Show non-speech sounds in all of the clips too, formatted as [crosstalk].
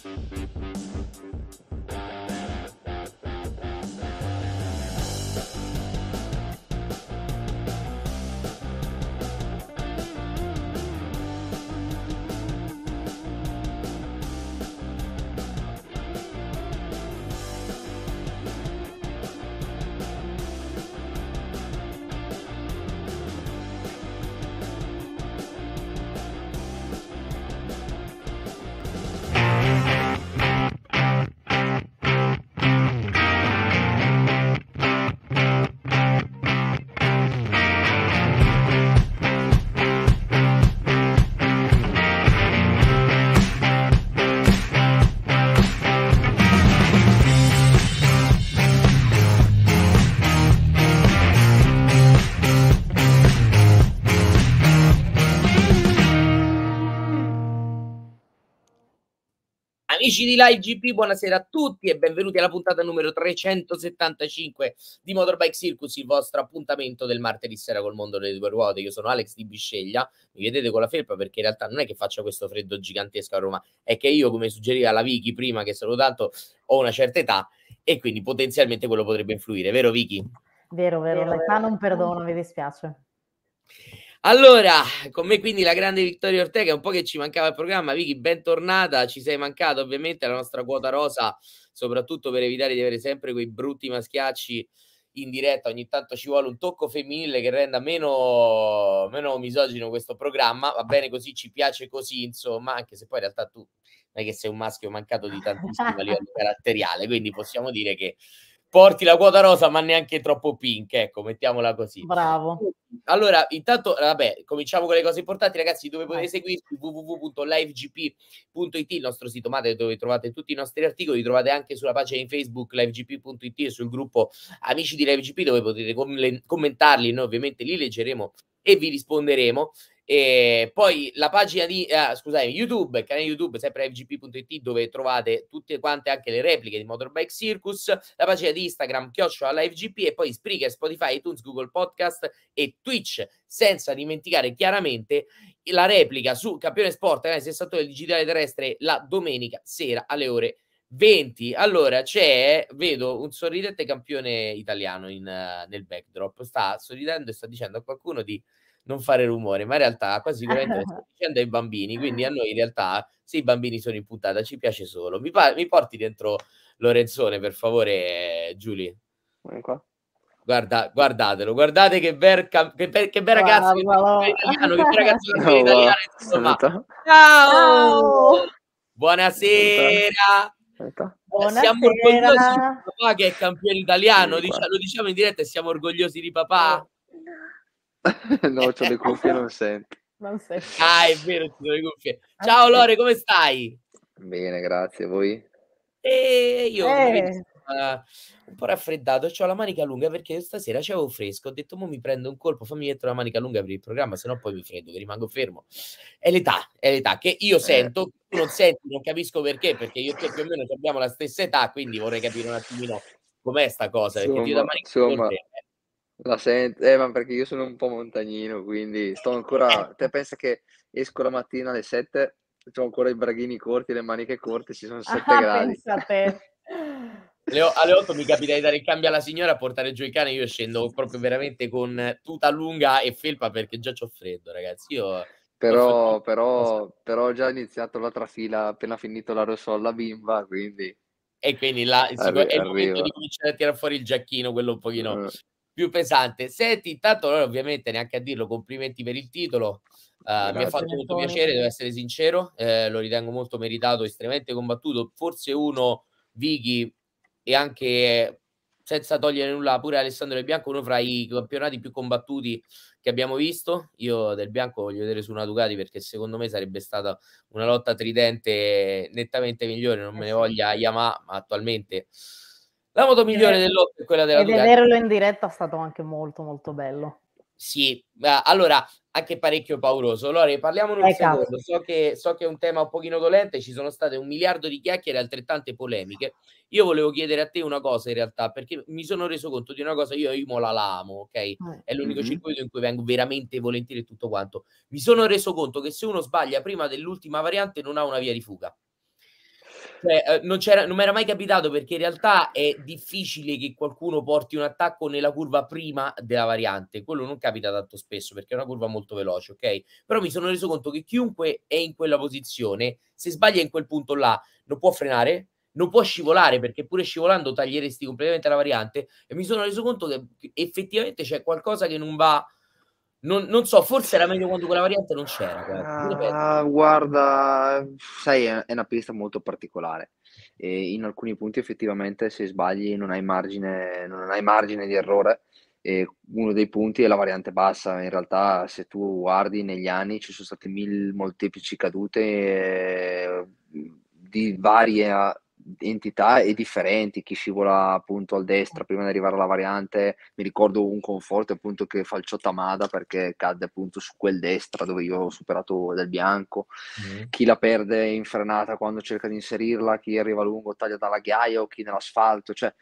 Thank you. Amici di Live GP, buonasera a tutti e benvenuti alla puntata numero 375 di Motorbike Circus, il vostro appuntamento del martedì sera col mondo delle due ruote. Io sono Alex di Bisceglia, mi vedete con la felpa perché in realtà non è che faccia questo freddo gigantesco a Roma, è che io, come suggeriva la Vicky prima, che saluto tanto, ho una certa età e quindi potenzialmente quello potrebbe influire, vero Vicky? Vero, vero, vero l'età non perdono, mi dispiace. Allora, con me quindi la grande Vittoria Ortega, un po' che ci mancava il programma. Vicky, bentornata, ci sei mancata ovviamente la nostra quota rosa, soprattutto per evitare di avere sempre quei brutti maschiacci in diretta. Ogni tanto ci vuole un tocco femminile che renda meno, meno misogino questo programma. Va bene così, ci piace così, insomma, anche se poi in realtà tu non è che sei un maschio mancato di tantissimo livello [laughs] caratteriale, quindi possiamo dire che porti la quota rosa, ma neanche troppo pink, ecco, mettiamola così. Bravo. Allora, intanto, eh, vabbè, cominciamo con le cose importanti, ragazzi, dove potete seguirci www.livegp.it, il nostro sito madre dove trovate tutti i nostri articoli, trovate anche sulla pagina in Facebook livegp.it e sul gruppo Amici di LiveGP dove potete commentarli, noi ovviamente li leggeremo e vi risponderemo. E poi la pagina di ah, scusate, YouTube, canale YouTube, sempre fgp.it, dove trovate tutte quante anche le repliche di Motorbike Circus, la pagina di Instagram, chiocciola alla FGP e poi Spreaker, Spotify, iTunes, Google Podcast e Twitch, senza dimenticare chiaramente la replica su Campione Sport, canale 68 digitale terrestre, la domenica sera alle ore 20. Allora c'è, vedo un sorridente campione italiano in, uh, nel backdrop, sta sorridendo e sta dicendo a qualcuno di non fare rumore, ma in realtà quasi sicuramente [laughs] sto dicendo ai bambini, quindi a noi in realtà se i bambini sono in puntata, ci piace solo. Mi, pa- mi porti dentro Lorenzone, per favore, Giulia. Guarda, guardatelo, guardate che, bel cam- che, be- che bel ragazzo, wow, wow. che italiano, che bel ragazzo che wow. [laughs] italiano, insomma. Ciao! Buonasera! Buonasera. Siamo orgogliosi di papà che è campione italiano, Saluta. lo diciamo in diretta e siamo orgogliosi di papà. Eh, [laughs] no, ho le cuffie, non sento. Non sento. Ah, è vero, ho le cuffie. Ah, Ciao Lore, come stai? Bene, grazie. Voi? E io eh. un po' raffreddato, ho la manica lunga perché stasera c'avevo fresco, ho detto mo mi prendo un colpo, fammi mettere la manica lunga per il programma, sennò poi mi freddo, che rimango fermo. È l'età, è l'età che io eh. sento, eh. non sento, non capisco perché, perché io e te più o meno abbiamo la stessa età, quindi vorrei capire un attimino com'è sta cosa, perché insomma, io da manica insomma, lunga la sento, eh, ma perché io sono un po' montagnino, quindi sto ancora. Te pensa che esco la mattina alle 7, ho ancora i braghini corti, le maniche corte, ci sono 7 ah, gradi. Le, alle 8 mi capita di dare il cambio alla signora a portare giù i cani. Io scendo proprio veramente con tuta lunga e felpa perché già c'ho freddo, ragazzi. Io però, però, però ho già iniziato la trafila appena finito la alla bimba, quindi... E quindi là Arri- è il momento arriva. di cominciare a tirare fuori il giacchino, quello un pochino... Eh più pesante. Senti, intanto noi ovviamente neanche a dirlo, complimenti per il titolo. Uh, mi ha fatto molto piacere, devo essere sincero, eh, lo ritengo molto meritato, estremamente combattuto. Forse uno, Vighi, e anche senza togliere nulla, pure Alessandro del Bianco, uno fra i campionati più combattuti che abbiamo visto. Io del Bianco voglio vedere su una Ducati perché secondo me sarebbe stata una lotta tridente nettamente migliore, non eh me ne voglia Yamaha, ma attualmente la moto migliore dell'otto è quella della e vederlo in diretta è stato anche molto molto bello. Sì, allora anche parecchio pauroso. Lore, parliamo un eh, secondo. So che, so che, è un tema un pochino dolente, ci sono state un miliardo di chiacchiere altrettante polemiche. Io volevo chiedere a te una cosa in realtà, perché mi sono reso conto di una cosa, io a Imola la amo, ok? Eh, è l'unico mm-hmm. circuito in cui vengo veramente volentieri tutto quanto. Mi sono reso conto che se uno sbaglia prima dell'ultima variante non ha una via di fuga. Cioè, eh, non, non mi era mai capitato perché in realtà è difficile che qualcuno porti un attacco nella curva prima della variante. Quello non capita tanto spesso perché è una curva molto veloce, ok? Però mi sono reso conto che chiunque è in quella posizione, se sbaglia in quel punto là, non può frenare, non può scivolare perché pure scivolando taglieresti completamente la variante. E mi sono reso conto che effettivamente c'è qualcosa che non va non, non, so, forse era meglio quando quella variante non c'era. Guarda, ah, guarda sai, è una pista molto particolare. E in alcuni punti effettivamente se sbagli non hai margine, non hai margine di errore. E uno dei punti è la variante bassa. In realtà, se tu guardi negli anni ci sono state mille molteplici cadute eh, di varia entità e differenti, chi scivola appunto al destra prima di arrivare alla variante, mi ricordo un conforto appunto che falciò Tamada perché cadde appunto su quel destra dove io ho superato del bianco, mm. chi la perde in frenata quando cerca di inserirla, chi arriva lungo taglia dalla ghiaia o chi nell'asfalto, cioè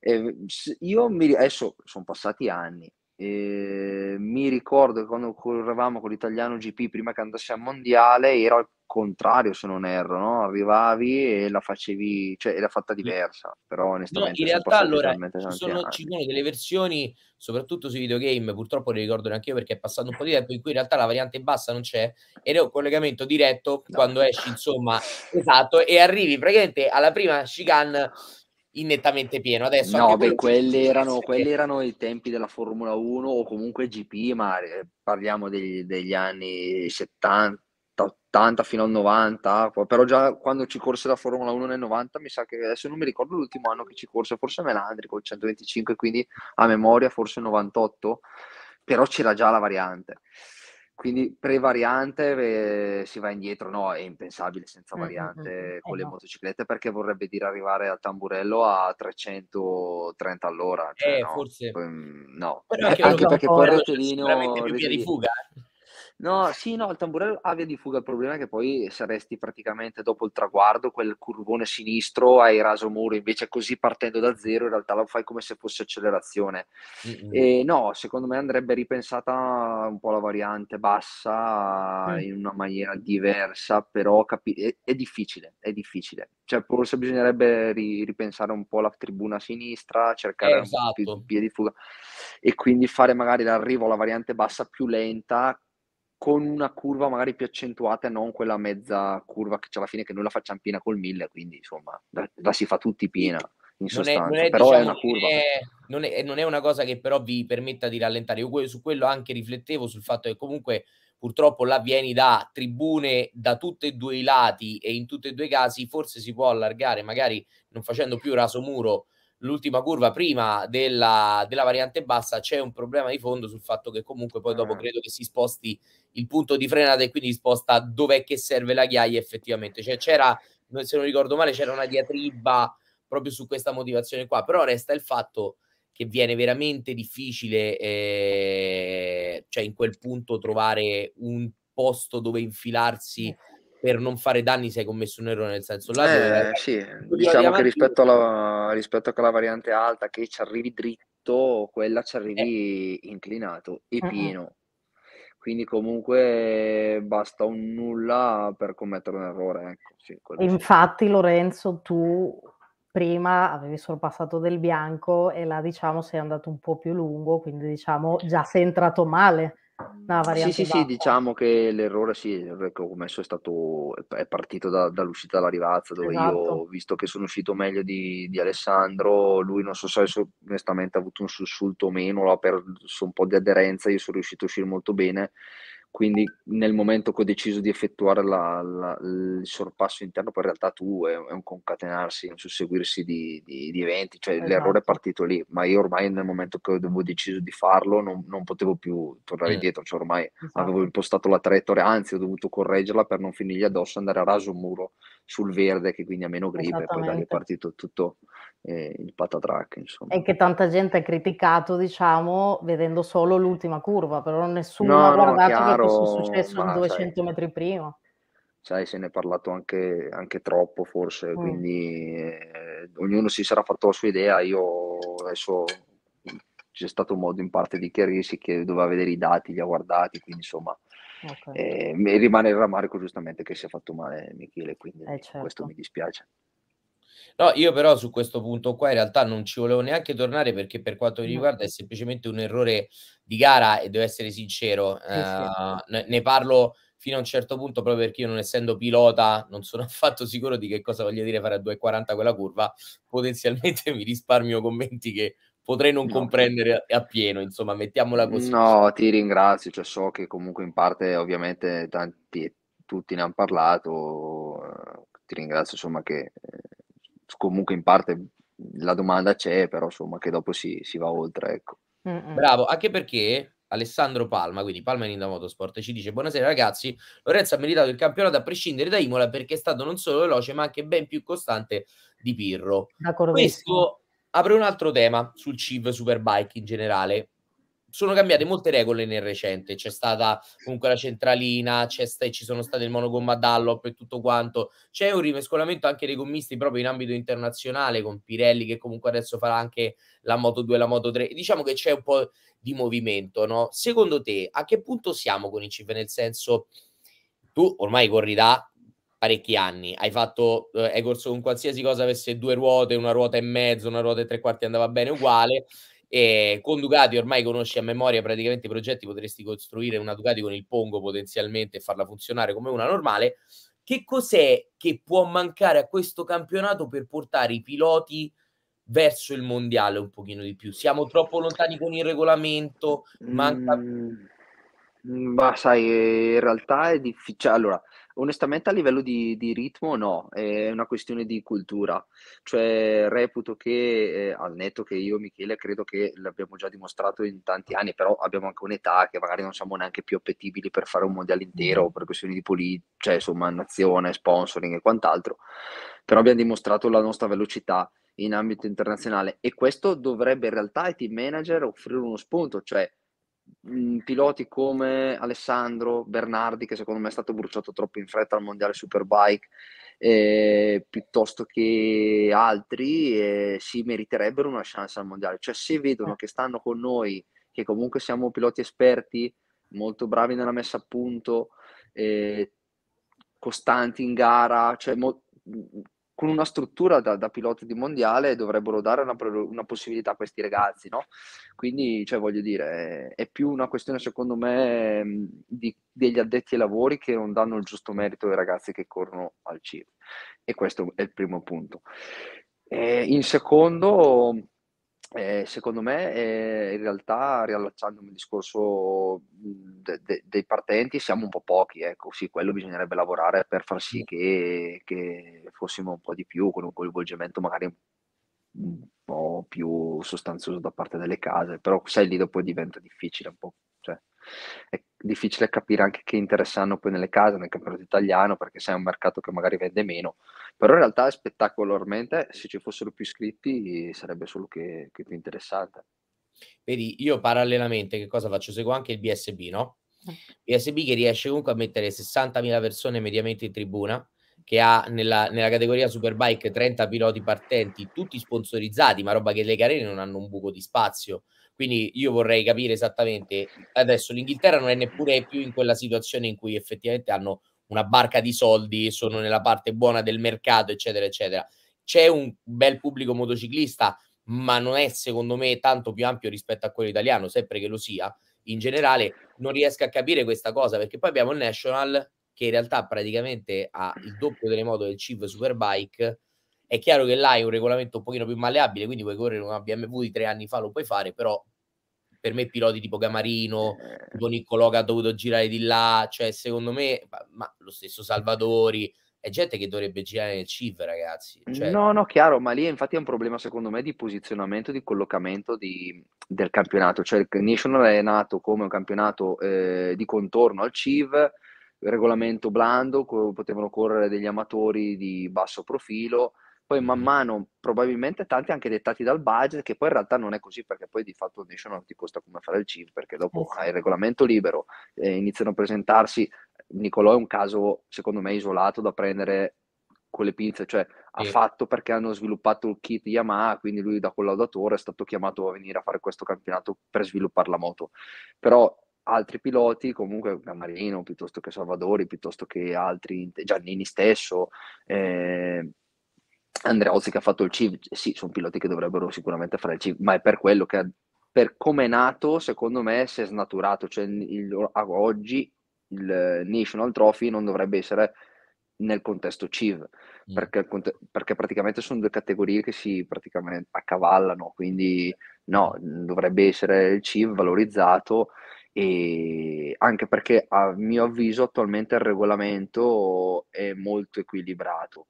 eh, io mi, adesso sono passati anni, E ehm, mi ricordo che quando correvamo con l'italiano GP prima che andasse al mondiale era il contrario se non erro, no? arrivavi e la facevi, cioè l'ha fatta diversa, però onestamente... No, in realtà allora ci sono, ci sono, delle versioni, soprattutto sui videogame, purtroppo le ricordo neanche io perché è passato un po' di tempo, in cui in realtà la variante bassa non c'è ed è un collegamento diretto no. quando esci, insomma, esatto, e arrivi praticamente alla prima chicane nettamente pieno. Adesso no, beh, quelli, erano, quelli erano i tempi della Formula 1 o comunque GP, ma eh, parliamo degli, degli anni 70, 80 fino al 90, però già quando ci corse la Formula 1 nel 90 mi sa che adesso non mi ricordo l'ultimo anno che ci corse, forse Melandri col 125, quindi a memoria forse 98, però c'era già la variante. Quindi pre-variante eh, si va indietro, no, è impensabile senza mm, mm, variante mm-hmm. con eh, le motociclette perché vorrebbe dire arrivare al tamburello a 330 all'ora. Cioè, eh, no. forse. No, però eh, anche, anche perché poi il rettilineo... Sicuramente più via di fuga. Eh. No, sì, no, il tamburello a via di fuga. Il problema è che poi saresti praticamente dopo il traguardo, quel curvone sinistro, hai raso muro. Invece, così partendo da zero, in realtà lo fai come se fosse accelerazione. Mm-hmm. E no, secondo me andrebbe ripensata un po' la variante bassa mm. in una maniera diversa, però capi- è, è, difficile, è difficile. Cioè, forse bisognerebbe ri- ripensare un po' la tribuna sinistra, cercare esatto. un po' più esatto. di fuga e quindi fare magari l'arrivo alla variante bassa più lenta con una curva magari più accentuata e non quella mezza curva che c'è alla fine che noi la facciamo piena col 1000, quindi insomma la, la si fa tutti piena in sostanza, è, non è, però diciamo, è una curva. Non è, non è, una cosa che però vi permetta di rallentare. Io su quello anche riflettevo sul fatto che comunque purtroppo là vieni da tribune da tutti e due i lati e in tutti e due i casi forse si può allargare, magari non facendo più raso muro l'ultima curva prima della, della, variante bassa c'è un problema di fondo sul fatto che comunque poi dopo eh. credo che si sposti il punto di frenata e quindi si sposta dov'è che serve la ghiaia effettivamente cioè c'era se non ricordo male c'era una diatriba proprio su questa motivazione qua però resta il fatto che viene veramente difficile eh, cioè in quel punto trovare un posto dove infilarsi per non fare danni se hai commesso un errore nel senso là eh, dove, sì. diciamo che rispetto alla, rispetto alla variante alta che ci arrivi dritto quella ci arrivi eh. inclinato e uh-huh. pieno quindi comunque basta un nulla per commettere un errore ecco, sì, infatti sì. Lorenzo tu prima avevi sorpassato del bianco e là diciamo sei andato un po' più lungo quindi diciamo già sei entrato male una Sì, sì, sì, diciamo che l'errore, sì, che ho ecco, commesso è stato è partito da, dall'uscita dalla Rivazza, dove esatto. io, visto che sono uscito meglio di, di Alessandro, lui non so se onestamente ha avuto un sussulto o meno, ha perso un po' di aderenza, io sono riuscito a uscire molto bene quindi nel momento che ho deciso di effettuare la, la, il sorpasso interno, poi in realtà tu è, è un concatenarsi, un susseguirsi di, di, di eventi, cioè esatto. l'errore è esatto. partito lì, ma io ormai nel momento che ho deciso di farlo non, non potevo più tornare eh. indietro, cioè ormai esatto. avevo impostato la traiettoria, anzi ho dovuto correggerla per non finirgli addosso, e andare a raso un muro sul verde che quindi ha meno grip e poi da lì è partito tutto eh, il patatrack insomma. E che tanta gente ha criticato diciamo vedendo solo l'ultima curva però nessuno no, ha guardato no, chiaro, che fosse successo ma, 200 sai, metri prima sai se ne è parlato anche, anche troppo forse mm. quindi eh, ognuno si sarà fatto la sua idea io adesso c'è stato modo in parte di chiarirsi che doveva vedere i dati, li ha guardati, quindi insomma Okay. Ehm, mi rimane il rammarico giustamente che si è fatto male Michele, quindi eh, certo. questo mi dispiace. No, io però su questo punto qua in realtà non ci volevo neanche tornare perché per quanto mi riguarda è semplicemente un errore di gara e devo essere sincero, sì, eh, Ne, ne, parlo fino a un certo punto proprio perché io non essendo pilota non sono [laughs] affatto sicuro di che cosa voglia dire fare a 2,40 quella curva, potenzialmente mi risparmio commenti che potrei non no. comprendere appieno, insomma, mettiamola così. No, ti ringrazio, cioè, so che comunque in parte ovviamente tanti, tutti ne hanno parlato, eh, ti ringrazio insomma che eh, comunque in parte la domanda c'è, però insomma che dopo si, si va oltre, ecco. Mm-mm. Bravo, anche perché Alessandro Palma, quindi Palma in Inda Motorsport, ci dice buonasera ragazzi, Lorenzo ha meritato il campionato a prescindere da Imola perché è stato non solo veloce ma anche ben più costante di Pirro. D'accordo. Questo apre un altro tema sul CIV Superbike in generale. Sono cambiate molte regole nel recente, c'è stata comunque la centralina, sta, ci sono state il monogomma Dallop e tutto quanto. C'è un rimescolamento anche dei gommisti proprio in ambito internazionale con Pirelli che comunque adesso farà anche la Moto 2 e la Moto 3. Diciamo che c'è un po' di movimento, no? Secondo te a che punto siamo con i CIV? Nel senso, tu ormai corri da parecchi anni. Hai fatto, eh, hai corso con qualsiasi cosa avesse due ruote, una ruota e mezzo, una ruota e tre quarti andava bene uguale. E con Ducati ormai conosci a memoria praticamente i progetti, potresti costruire una Ducati con il Pongo potenzialmente e farla funzionare come una normale. Che cos'è che può mancare a questo campionato per portare i piloti verso il mondiale un pochino di più? Siamo troppo lontani con il regolamento? Manca... Mm, mm ma sai, in realtà è difficile. Allora, Onestamente a livello di, di ritmo no, è una questione di cultura, cioè reputo che eh, al netto che io Michele credo che l'abbiamo già dimostrato in tanti anni, però abbiamo anche un'età che magari non siamo neanche più appetibili per fare un mondiale intero mm. per questioni di politica, cioè insomma nazione, sponsoring e quant'altro, però abbiamo dimostrato la nostra velocità in ambito internazionale e questo dovrebbe in realtà ai team manager offrire uno spunto, cioè Mm, piloti come Alessandro Bernardi, che secondo me è stato bruciato troppo in fretta al mondiale Superbike, eh, piuttosto che altri, eh, si meriterebbero una chance al mondiale. Cioè, se vedono eh. che stanno con noi, che comunque siamo piloti esperti, molto bravi nella messa a punto, eh, costanti in gara, cioè mo- con una struttura da, da piloti di mondiale dovrebbero dare una, una possibilità a questi ragazzi, no? Quindi, cioè, voglio dire, è, è, più una questione, secondo me, di, degli addetti ai lavori che non danno il giusto merito ai ragazzi che corrono al CIR. E questo è il primo punto. E in secondo, eh, secondo me, eh, in realtà, riallacciando il discorso mhmm, de- de- dei partenti, siamo un po' pochi, ecco, sì, quello bisognerebbe lavorare per far sì che, che fossimo un po' di più, con un coinvolgimento magari mhmm, un po' più sostanzioso da parte delle case, però sai lì dopo diventa difficile un po' È difficile capire anche che interesse hanno poi nelle case, nel campionato italiano, perché sei un mercato che magari vende meno. Però in realtà spettacolarmente, se ci fossero più iscritti, sarebbe solo che, che più interessante. Vedi, io parallelamente che cosa faccio? Seguo anche il BSB, no? BSB eh. che riesce comunque a mettere 60.000 persone mediamente in tribuna, che ha nella, nella, categoria Superbike 30 piloti partenti, tutti sponsorizzati, ma roba che le carene non hanno un buco di spazio. Quindi io vorrei capire esattamente, adesso l'Inghilterra non è neppure più in quella situazione in cui effettivamente hanno una barca di soldi, sono nella parte buona del mercato, eccetera, eccetera. C'è un bel pubblico motociclista, ma non è secondo me tanto più ampio rispetto a quello italiano, sempre che lo sia. In generale non riesco a capire questa cosa perché poi abbiamo il National che in realtà praticamente ha il doppio delle moto del CIV Superbike è chiaro che là è un regolamento un pochino più malleabile, quindi puoi correre una BMW di tre anni fa, lo puoi fare, però per me piloti tipo Gamarino, eh. tipo Niccolò che ha dovuto girare di là, cioè secondo me, ma lo stesso Salvatori, è gente che dovrebbe girare nel CIV, ragazzi. Cioè... No, no, chiaro, ma lì infatti è un problema secondo me di posizionamento, di collocamento di, del campionato. Cioè il National è nato come un campionato eh, di contorno al CIV, regolamento blando, potevano correre degli amatori di basso profilo, poi man mano, probabilmente tanti anche dettati dal budget, che poi in realtà non è così, perché poi di fatto il Nation non ti costa come fare il CIV, perché dopo esatto. hai il regolamento libero, eh, iniziano a presentarsi. Nicolò è un caso, secondo me, isolato da prendere con le pinze, cioè ha sì. fatto perché hanno sviluppato il kit Yamaha, quindi lui da collaudatore è stato chiamato a venire a fare questo campionato per sviluppare la moto. Però altri piloti, comunque Gammarino, piuttosto che Salvadori, piuttosto che altri, Giannini stesso, eh, Andrea Ozzi che ha fatto il CIV, sì, sono piloti che dovrebbero sicuramente fare il CIV, ma è per quello che, per come è nato, secondo me si è snaturato, cioè il, oggi il National Trophy non dovrebbe essere nel contesto CIV, mm. perché, perché, praticamente sono due categorie che si praticamente accavallano, quindi no, dovrebbe essere il CIV valorizzato, e anche perché a mio avviso attualmente il regolamento è molto equilibrato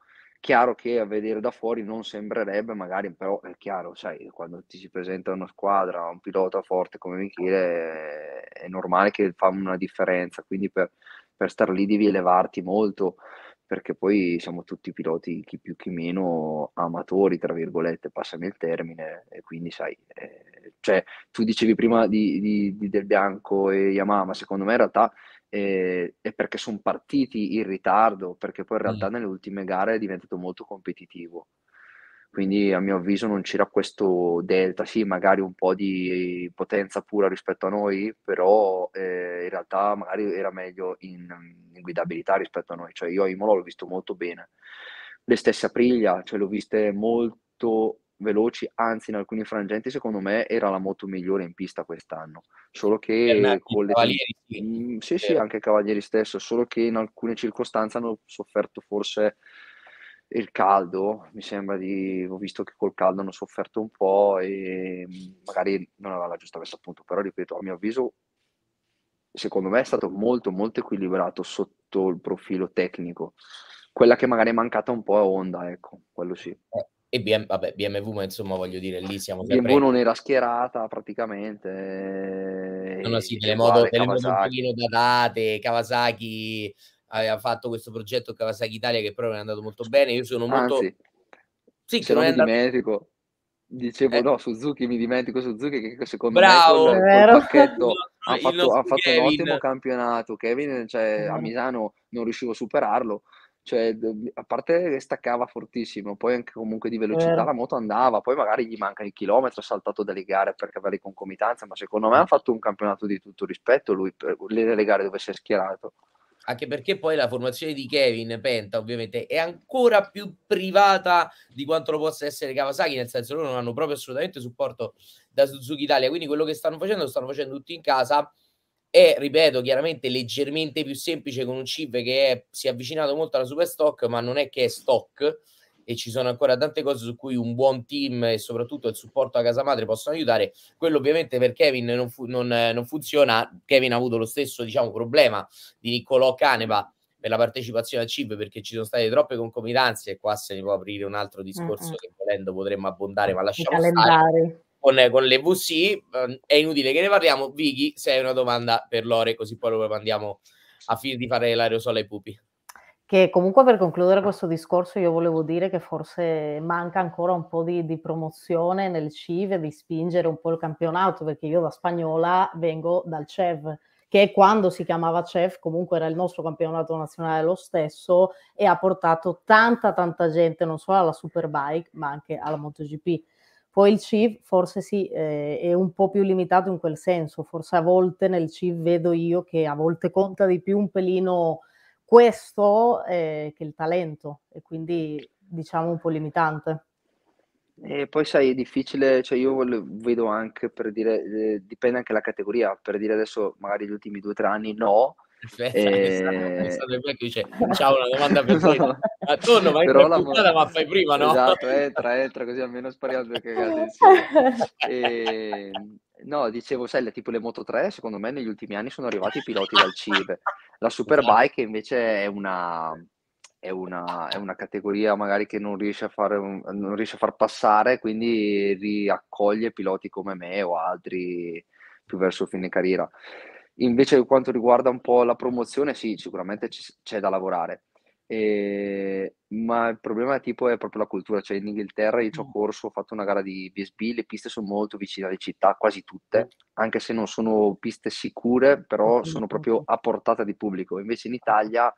chiaro che a vedere da fuori non sembrerebbe, magari, però è chiaro, sai, quando ti si presenta una squadra, un pilota forte come Michele, è normale che fa una differenza, quindi per, per star lì devi elevarti molto, perché poi siamo tutti piloti, chi più chi meno, amatori, tra virgolette, passami il termine, e quindi sai, eh, cioè, tu dicevi prima di, di, di Del Bianco e Yamaha, ma secondo me in realtà e, ehm, e perché sono partiti in ritardo, perché poi in mm. realtà mm. nelle ultime gare è diventato molto competitivo. Quindi a mio avviso non c'era questo delta, sì, magari un po' di potenza pura rispetto a noi, però eh, in realtà magari era meglio in, in, guidabilità rispetto a noi. Cioè io a Imola l'ho visto molto bene. Le stesse Aprilia, cioè l'ho viste molto veloci, anzi in alcuni frangenti secondo me era la moto migliore in pista quest'anno, solo che con le... Mm, sì, sì, sì, anche Cavalieri stesso, solo che in alcune circostanze hanno sofferto forse il caldo, mi sembra di, ho visto che col caldo hanno sofferto un po' e magari non aveva la giusta messa a punto, però ripeto, a mio avviso, secondo me è stato molto molto equilibrato sotto il profilo tecnico, quella che magari è mancata un po' è Honda, ecco, quello sì. Eh e BM, vabbè, BMW, ma insomma voglio dire, lì siamo sempre... BMW non era schierata praticamente. Eh, no, no, sì, delle moto, un pochino datate, Kawasaki aveva fatto questo progetto Kawasaki Italia che però non è andato molto bene, io sono molto... Anzi, sì, che non è andato... dimentico. Dicevo eh. no, Suzuki, mi dimentico Suzuki che secondo Bravo, me col, col pacchetto [laughs] ha fatto, ha fatto un ottimo campionato. Kevin cioè, a eh. Milano non riuscivo a superarlo, cioè a parte che staccava fortissimo, poi anche comunque di velocità eh. la moto andava, poi magari gli manca il chilometro, ha saltato delle gare perché aveva le concomitanze, ma secondo me mm. ha fatto un campionato di tutto rispetto lui per le gare dove si è schierato. Anche perché poi la formazione di Kevin Penta ovviamente è ancora più privata di quanto lo possa essere Kawasaki, nel senso loro non hanno proprio assolutamente supporto da Suzuki Italia, quindi quello che stanno facendo lo stanno facendo tutti in casa è, ripeto, chiaramente leggermente più semplice con un chip che è, si è avvicinato molto alla super stock, ma non è che è stock e ci sono ancora tante cose su cui un buon team e soprattutto il supporto a casa madre possono aiutare. Quello ovviamente per Kevin non, fu- non, non funziona. Kevin ha avuto lo stesso diciamo, problema di Niccolò Canepa per la partecipazione al CIP perché ci sono state troppe concomitanze e qua se ne può aprire un altro discorso mm-hmm. che volendo potremmo abbondare, ma lasciamo stare con, con VC. Ehm, è inutile che ne parliamo. Vicky, se hai una domanda per Lore, così poi lo mandiamo a fine di fare l'aerosol ai pupi. Che comunque per concludere questo discorso io volevo dire che forse manca ancora un po' di, di promozione nel CIV, di spingere un po' il campionato, perché io da spagnola vengo dal CEV, che quando si chiamava CEV comunque era il nostro campionato nazionale lo stesso e ha portato tanta tanta gente non solo alla Superbike ma anche alla MotoGP poi il CIV forse sì, eh, è un po' più limitato in quel senso, forse a volte nel CIV vedo io che a volte conta di più un pelino questo eh, che il talento e quindi diciamo un po' limitante. E poi sai, è difficile, cioè io vedo anche per dire, eh, dipende anche dalla categoria, per dire adesso magari gli ultimi due o tre anni no, Aspetta, e... Eh, dice, [laughs] ciao, una domanda per te. Esatto. Ma torno, ma Però la puntata, ma fai prima, no? Esatto, entra, entra, così almeno spariamo due cagate E... Ehm, no, dicevo, sai, tipo le Moto 3, secondo me negli ultimi anni sono arrivati i piloti dal CIB. La Superbike invece è una, è una, è una, categoria magari che non riesce, a fare non riesce a far passare, quindi riaccoglie piloti come me o altri più verso fine carriera. Invece per quanto riguarda un po' la promozione, sì, sicuramente c- c'è da lavorare. E... ma il problema è, tipo è proprio la cultura, cioè in Inghilterra io ci ho mm. corso, ho fatto una gara di BSB, le piste sono molto vicine alle città, quasi tutte, mm. anche se non sono piste sicure, però sono proprio a portata di pubblico. Invece in Italia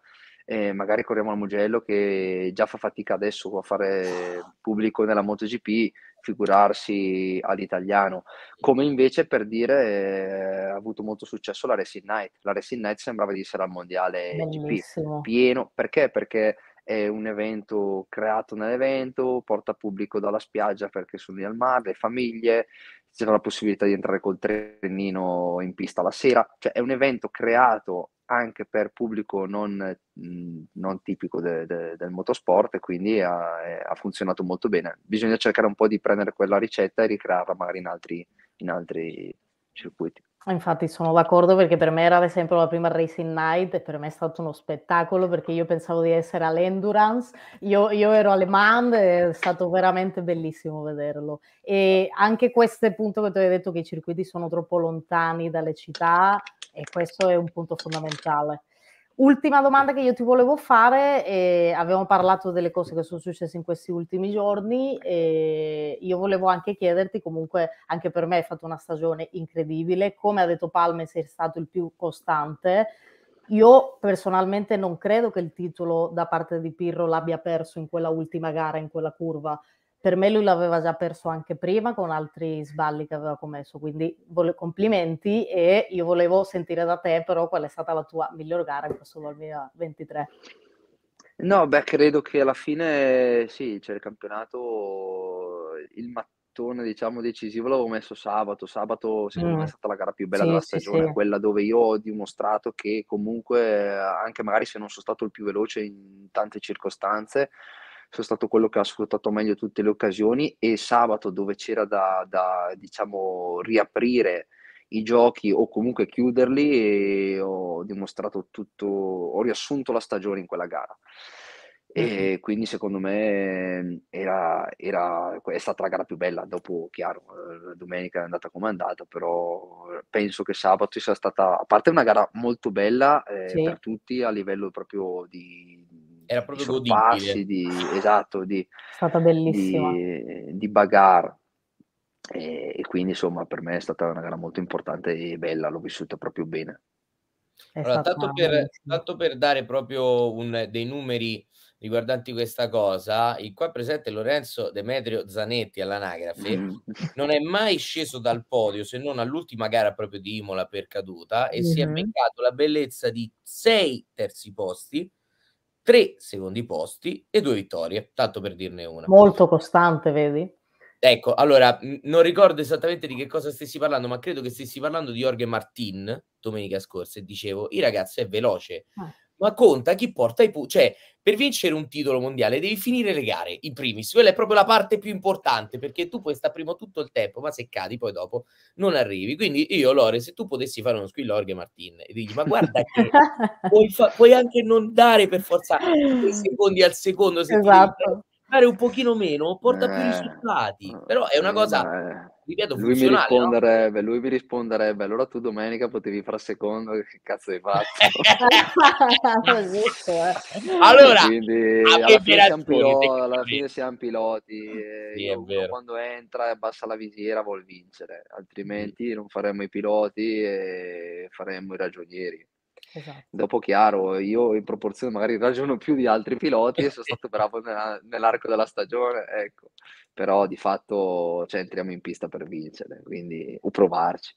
eh, magari corriamo al Mugello che già fa fatica adesso a fare pubblico nella MotoGP, figurarsi all'italiano. Come invece per dire eh, ha avuto molto successo la Racing Night. La Racing Night sembrava di essere al mondiale GP pieno perché? Perché è un evento creato nell'evento, porta pubblico dalla spiaggia perché sono lì al mare, le famiglie, c'era la possibilità di entrare col trenino in pista la sera, cioè è un evento creato anche per pubblico non, mhmm, non tipico de, de, del motorsport e quindi ha, ha, funzionato molto bene. Bisogna cercare un po' di prendere quella ricetta e ricrearla magari in altri, in altri circuiti. Infatti sono d'accordo perché per me era ad esempio la prima Racing Night e per me è stato uno spettacolo perché io pensavo di essere all'endurance, io, io ero alle Mand, è stato veramente bellissimo vederlo. E anche questo punto che tu hai detto che i circuiti sono troppo lontani dalle città, e questo è un punto fondamentale. Ultima domanda che io ti volevo fare, eh, abbiamo parlato delle cose che sono successe in questi ultimi giorni e io volevo anche chiederti comunque, anche per me è stata una stagione incredibile, come ha detto Palme sei stato il più costante, io personalmente non credo che il titolo da parte di Pirro l'abbia perso in quella ultima gara, in quella curva, per me lui l'aveva già perso anche prima con altri sballi che aveva commesso, quindi vole- complimenti e io volevo sentire da te però qual è stata la tua miglior gara in questo 2023. No, beh, credo che alla fine sì, c'è il campionato, il mattone diciamo decisivo l'avevo messo sabato, sabato secondo mm. me è mm. stata la gara più bella sì, della stagione, sì, sì. quella dove io ho dimostrato che comunque anche magari se non sono stato il più veloce in tante circostanze, sono stato quello che ha sfruttato meglio tutte le occasioni e sabato dove c'era da, da diciamo, riaprire i giochi o comunque chiuderli ho dimostrato tutto, ho riassunto la stagione in quella gara. E mm-hmm. quindi secondo me era, era, è stata la gara più bella, dopo chiaro, eh, domenica è andata come è andata, però penso che sabato sia stata, a parte una gara molto bella eh, sì. per tutti a livello proprio di, era proprio diciamo, godibile. Di, esatto, di, è stata bellissima. Di, di bagar. E, e, quindi insomma per me è stata una gara molto importante e bella, l'ho vissuta proprio bene. Allora, tanto, per, tanto, per, dare proprio un, dei numeri riguardanti questa cosa, il qua presente Lorenzo Demetrio Zanetti all'anagrafe mm. non è mai sceso dal podio se non all'ultima gara proprio di Imola per caduta e mm. si è mm-hmm. beccato la bellezza di sei terzi posti tre secondi posti e due vittorie, tanto per dirne una. Molto costante, vedi? Ecco, allora, non ricordo esattamente di che cosa stessi parlando, ma credo che stessi parlando di Jorge Martin domenica scorsa e dicevo, il ragazzo è veloce. Ah ma conta chi porta i punti. Cioè, per vincere un titolo mondiale devi finire le gare, in primis. Quella è proprio la parte più importante, perché tu puoi stare primo tutto il tempo, ma se cadi poi dopo non arrivi. Quindi io, Lore, se tu potessi fare uno squillo Orge Martin e digli, ma guarda che [laughs] puoi, fa- puoi, anche non dare per forza i secondi al secondo, se esatto. fare un pochino meno, porta più eh, risultati. Però è una cosa ripeto, lui mi risponderebbe, no? lui mi risponderebbe, allora tu domenica potevi far secondo, che cazzo hai fatto? [laughs] Eh. allora, quindi, alla, fine siamo piloti, alla fine siamo piloti, sì, eh, quando entra e abbassa la visiera vuol vincere, mm. altrimenti mm. non faremmo i piloti e faremmo i ragionieri. Esatto. Dopo, chiaro, io in proporzione magari ragiono più di altri piloti e sono [laughs] stato bravo nella, nell'arco della stagione, ecco. Però di fatto cioè, entriamo in pista per vincere, quindi o provarci.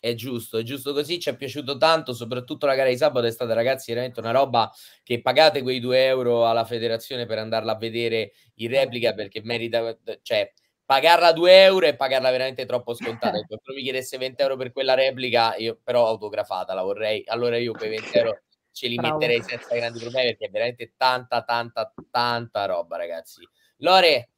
È giusto, è giusto così, ci è piaciuto tanto, soprattutto la gara di sabato è stata ragazzi veramente una roba che pagate quei due euro alla federazione per andarla a vedere in replica certo. perché merita, cioè pagarla 2 euro e pagarla veramente troppo scontata. [laughs] Se qualcuno mi chiedesse 20 euro per quella replica, io però autografata la vorrei, allora io quei 20 euro ce li metterei senza grandi problemi perché è veramente tanta, tanta, tanta roba, ragazzi. Lore,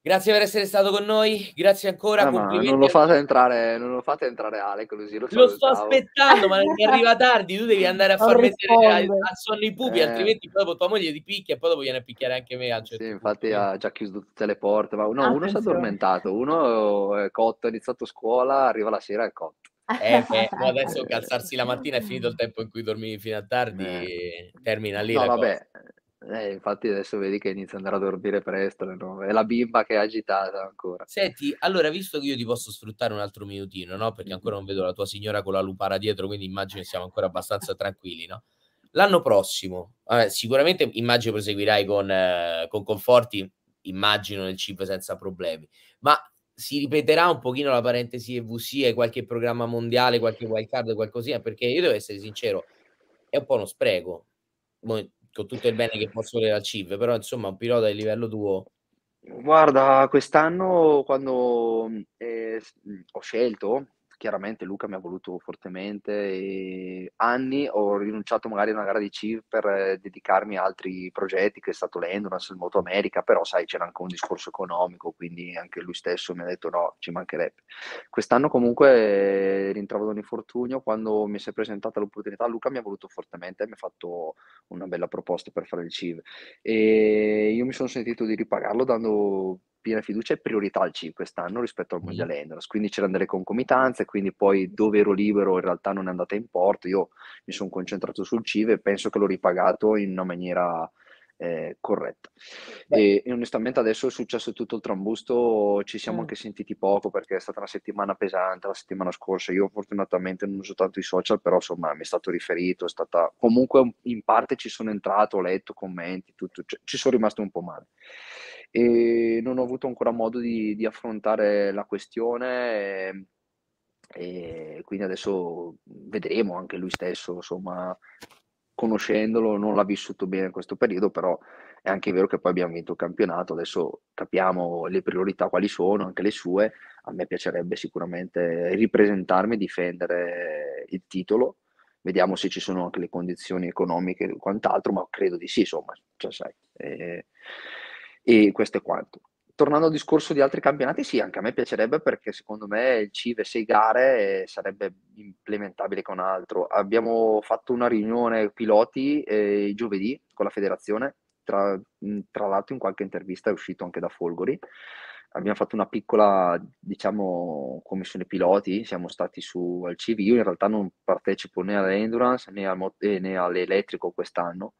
Grazie per essere stato con noi, grazie ancora. Ah, non, lo fate entrare, non lo fate entrare Alec, così lo, lo sto aspettando, ma mi arriva tardi, tu devi andare a non far risponde. mettere a, sonno i pupi, eh. altrimenti dopo tua moglie ti picchia e poi dopo viene a picchiare anche me. Certo sì, infatti ha già chiuso tutte le porte, ma no, ah, uno si è addormentato, uno è cotto, ha iniziato scuola, arriva la sera e è cotto. Eh, beh, adesso calzarsi la mattina è finito il tempo in cui dormivi fino a tardi, eh. termina lì. No, vabbè, cosa. Eh, infatti adesso vedi che inizia ad andare a dormire presto, no? è la bimba che è agitata ancora. Senti, allora visto che io ti posso sfruttare un altro minutino, no? Perché mm-hmm. ancora non vedo la tua signora con la lupara dietro, quindi immagino siamo ancora abbastanza tranquilli, no? L'anno prossimo, eh, sicuramente immagino proseguirai con, eh, con conforti, immagino nel cibo senza problemi, ma si ripeterà un pochino la parentesi EVC e qualche programma mondiale, qualche wildcard, qualcosina, perché io devo essere sincero, è un po' uno spreco con ecco, tutto il bene che posso avere al CIV, però insomma un pilota di livello tuo... Guarda, quest'anno quando eh, ho scelto chiaramente Luca mi ha voluto fortemente e anni ho rinunciato magari a una gara di CIV per eh, dedicarmi a altri progetti che è stato l'Endurance, il Moto America, però sai c'era anche un discorso economico, quindi anche lui stesso mi ha detto no, ci mancherebbe. Quest'anno comunque eh, rientravo da un Infortunio, quando mi si è presentata l'opportunità Luca mi ha voluto fortemente, e mi ha fatto una bella proposta per fare il CIV e io mi sono sentito di ripagarlo dando piena fiducia e priorità al C quest'anno rispetto al Mondiale mm. Endurance, quindi c'erano delle concomitanze, quindi poi dove ero libero in realtà non è andata in porto, io mi sono concentrato sul CIV e penso che l'ho ripagato in una maniera eh, corretta. E, e, onestamente adesso è successo tutto il trambusto, ci siamo mm. anche sentiti poco perché è stata una settimana pesante la settimana scorsa. Io fortunatamente non uso tanto i social, però insomma mi è stato riferito, è stata comunque in parte ci sono entrato, ho letto commenti, tutto, cioè, ci sono rimasto un po' male. E non ho avuto ancora modo di, di affrontare la questione. E, ehm, e quindi adesso vedremo anche lui stesso insomma conoscendolo non l'ha vissuto bene in questo periodo, però è anche vero che poi abbiamo vinto il campionato, adesso capiamo le priorità quali sono, anche le sue, a me piacerebbe sicuramente ripresentarmi, difendere il titolo, vediamo se ci sono anche le condizioni economiche e quant'altro, ma credo di sì, insomma, cioè, sai, eh, e questo è quanto tornando al discorso di altri campionati, sì, anche a me piacerebbe perché secondo me il CIVE 6 gare eh, sarebbe implementabile con altro. Abbiamo fatto una riunione piloti eh, giovedì con la federazione, tra, tra l'altro in qualche intervista è uscito anche da Folgori abbiamo fatto una piccola diciamo, commissione piloti siamo stati su al CV io in realtà non partecipo né all'endurance né, al, eh, né all'elettrico quest'anno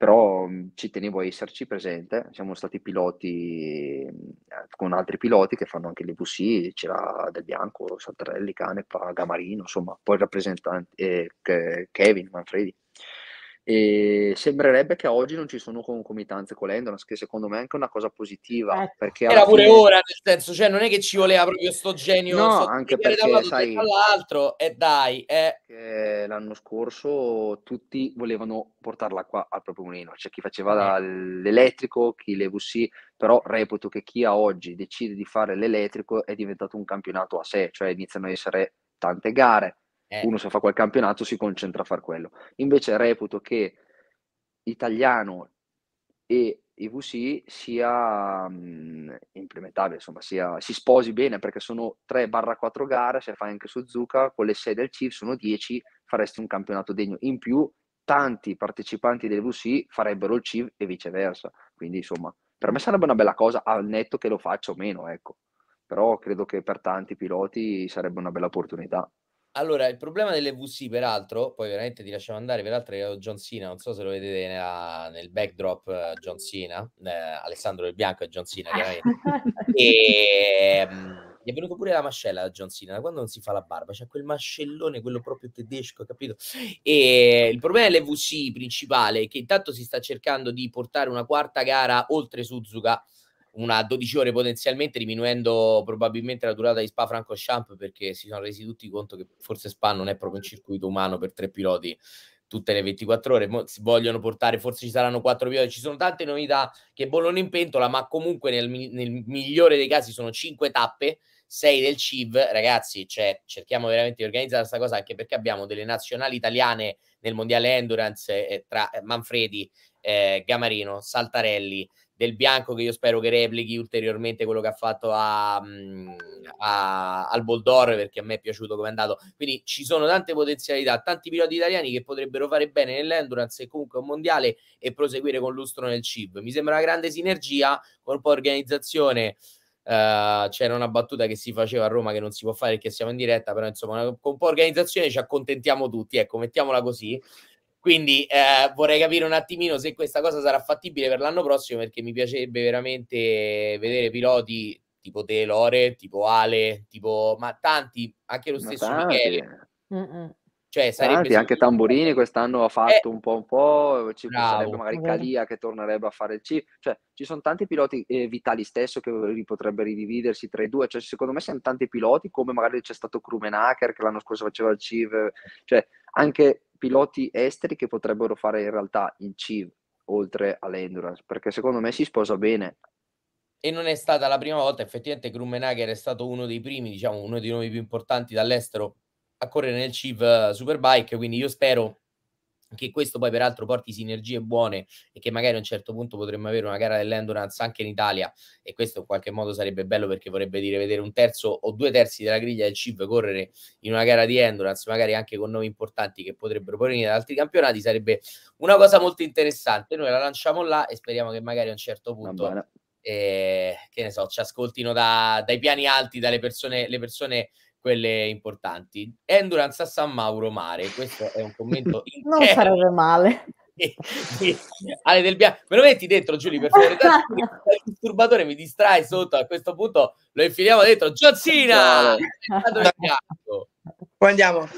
però ci tenevo a esserci presente, siamo stati piloti con altri piloti che fanno anche le l'EVC, c'era Del Bianco, Santarelli, Canepa, Gamarino, insomma, poi rappresentanti, eh, Kevin, Manfredi. E sembrerebbe che oggi non ci sono concomitanze con l'Endurance, che secondo me è anche una cosa positiva. Eh, perché era pure fine... ora, nel senso, cioè non è che ci voleva proprio sto genio no, so, anche perché, da un lato sai, dall'altro e dai. Eh. L'anno scorso tutti volevano portarla qua al proprio mulino, c'è cioè, chi faceva eh. l'elettrico, chi le VC, però reputo che chi a oggi decide di fare l'elettrico è diventato un campionato a sé, cioè iniziano a essere tante gare eh. uno se fa quel campionato si concentra a fare quello. Invece reputo che italiano e IVC sia um, implementabile, insomma, sia, si sposi bene perché sono 3-4 gare, se fai anche Suzuka, con le 6 del CIF sono 10, faresti un campionato degno. In più, tanti partecipanti dell'IVC farebbero il CIV e viceversa. Quindi, insomma, per me sarebbe una bella cosa, al netto che lo faccia o meno, ecco. Però credo che per tanti piloti sarebbe una bella opportunità. Allora, il problema delle VC, peraltro, poi veramente ti lasciamo andare, peraltro è John Cena, non so se lo vedete nella, nel backdrop eh, John Cena, eh, Alessandro del Bianco e John Cena, ah. e, um, ehm, gli è venuto pure la mascella da John Cena, da quando non si fa la barba, c'è quel mascellone, quello proprio tedesco, capito? E il problema delle VC principale è che intanto si sta cercando di portare una quarta gara oltre Suzuka, una 12 ore potenzialmente diminuendo probabilmente la durata di Spa Franco Champ perché si sono resi tutti conto che forse Spa non è proprio un circuito umano per tre piloti tutte le 24 ore Mo- si vogliono portare forse ci saranno quattro piloti ci sono tante novità che bollono in pentola ma comunque nel, mi- nel migliore dei casi sono cinque tappe 6 del CIV, ragazzi, cioè, cerchiamo veramente di organizzare questa cosa anche perché abbiamo delle nazionali italiane nel mondiale endurance eh, tra eh, Manfredi, eh, Gamarino, Saltarelli, del bianco che io spero che replichi ulteriormente quello che ha fatto a, mm, a, al Boldor perché a me è piaciuto come è andato quindi ci sono tante potenzialità tanti piloti italiani che potrebbero fare bene nell'endurance e comunque un mondiale e proseguire con lustro nel CIB mi sembra una grande sinergia con un po' organizzazione Uh, c'era una battuta che si faceva a Roma che non si può fare perché siamo in diretta, però insomma una, con un po' organizzazione ci accontentiamo tutti, ecco, mettiamola così. Quindi eh, vorrei capire un attimino se questa cosa sarà fattibile per l'anno prossimo, perché mi piacerebbe veramente vedere piloti tipo De Lore, tipo Ale, tipo, ma tanti, anche lo stesso Michele. Mm-mm. Cioè, Tanti, anche Tamburini quest'anno ha eh, fatto eh, un po' un po', ci sarebbe magari Calia che tornerebbe a fare il C, cioè ci sono tanti piloti, eh, Vitali stesso che potrebbe ridividersi tra i due, cioè secondo me siamo tanti piloti come magari c'è stato Krumenacher che l'anno scorso faceva il CIV, eh, cioè anche piloti esteri che potrebbero fare in realtà il CIV oltre all'endurance, perché secondo me si sposa bene. E non è stata la prima volta, effettivamente Grummenager è stato uno dei primi, diciamo uno dei nomi più importanti dall'estero a correre nel CIV Superbike, quindi io spero che questo poi peraltro porti sinergie buone e che magari a un certo punto potremmo avere una gara dell'endurance anche in Italia e questo in qualche modo sarebbe bello perché vorrebbe dire vedere un terzo o due terzi della griglia del CIV correre in una gara di endurance magari anche con nomi importanti che potrebbero poi venire da altri campionati sarebbe una cosa molto interessante noi la lanciamo là e speriamo che magari a un certo punto eh, che ne so ci ascoltino da, dai piani alti dalle persone, persone quelle importanti. Endurance a San Mauro Mare, questo è un commento... [laughs] non sarebbe male. [laughs] Ale Del Bianco, me lo metti dentro Giulio per favore, [laughs] il disturbatore mi distrae sotto, a questo punto lo infiliamo dentro, Giozzina! Poi andiamo.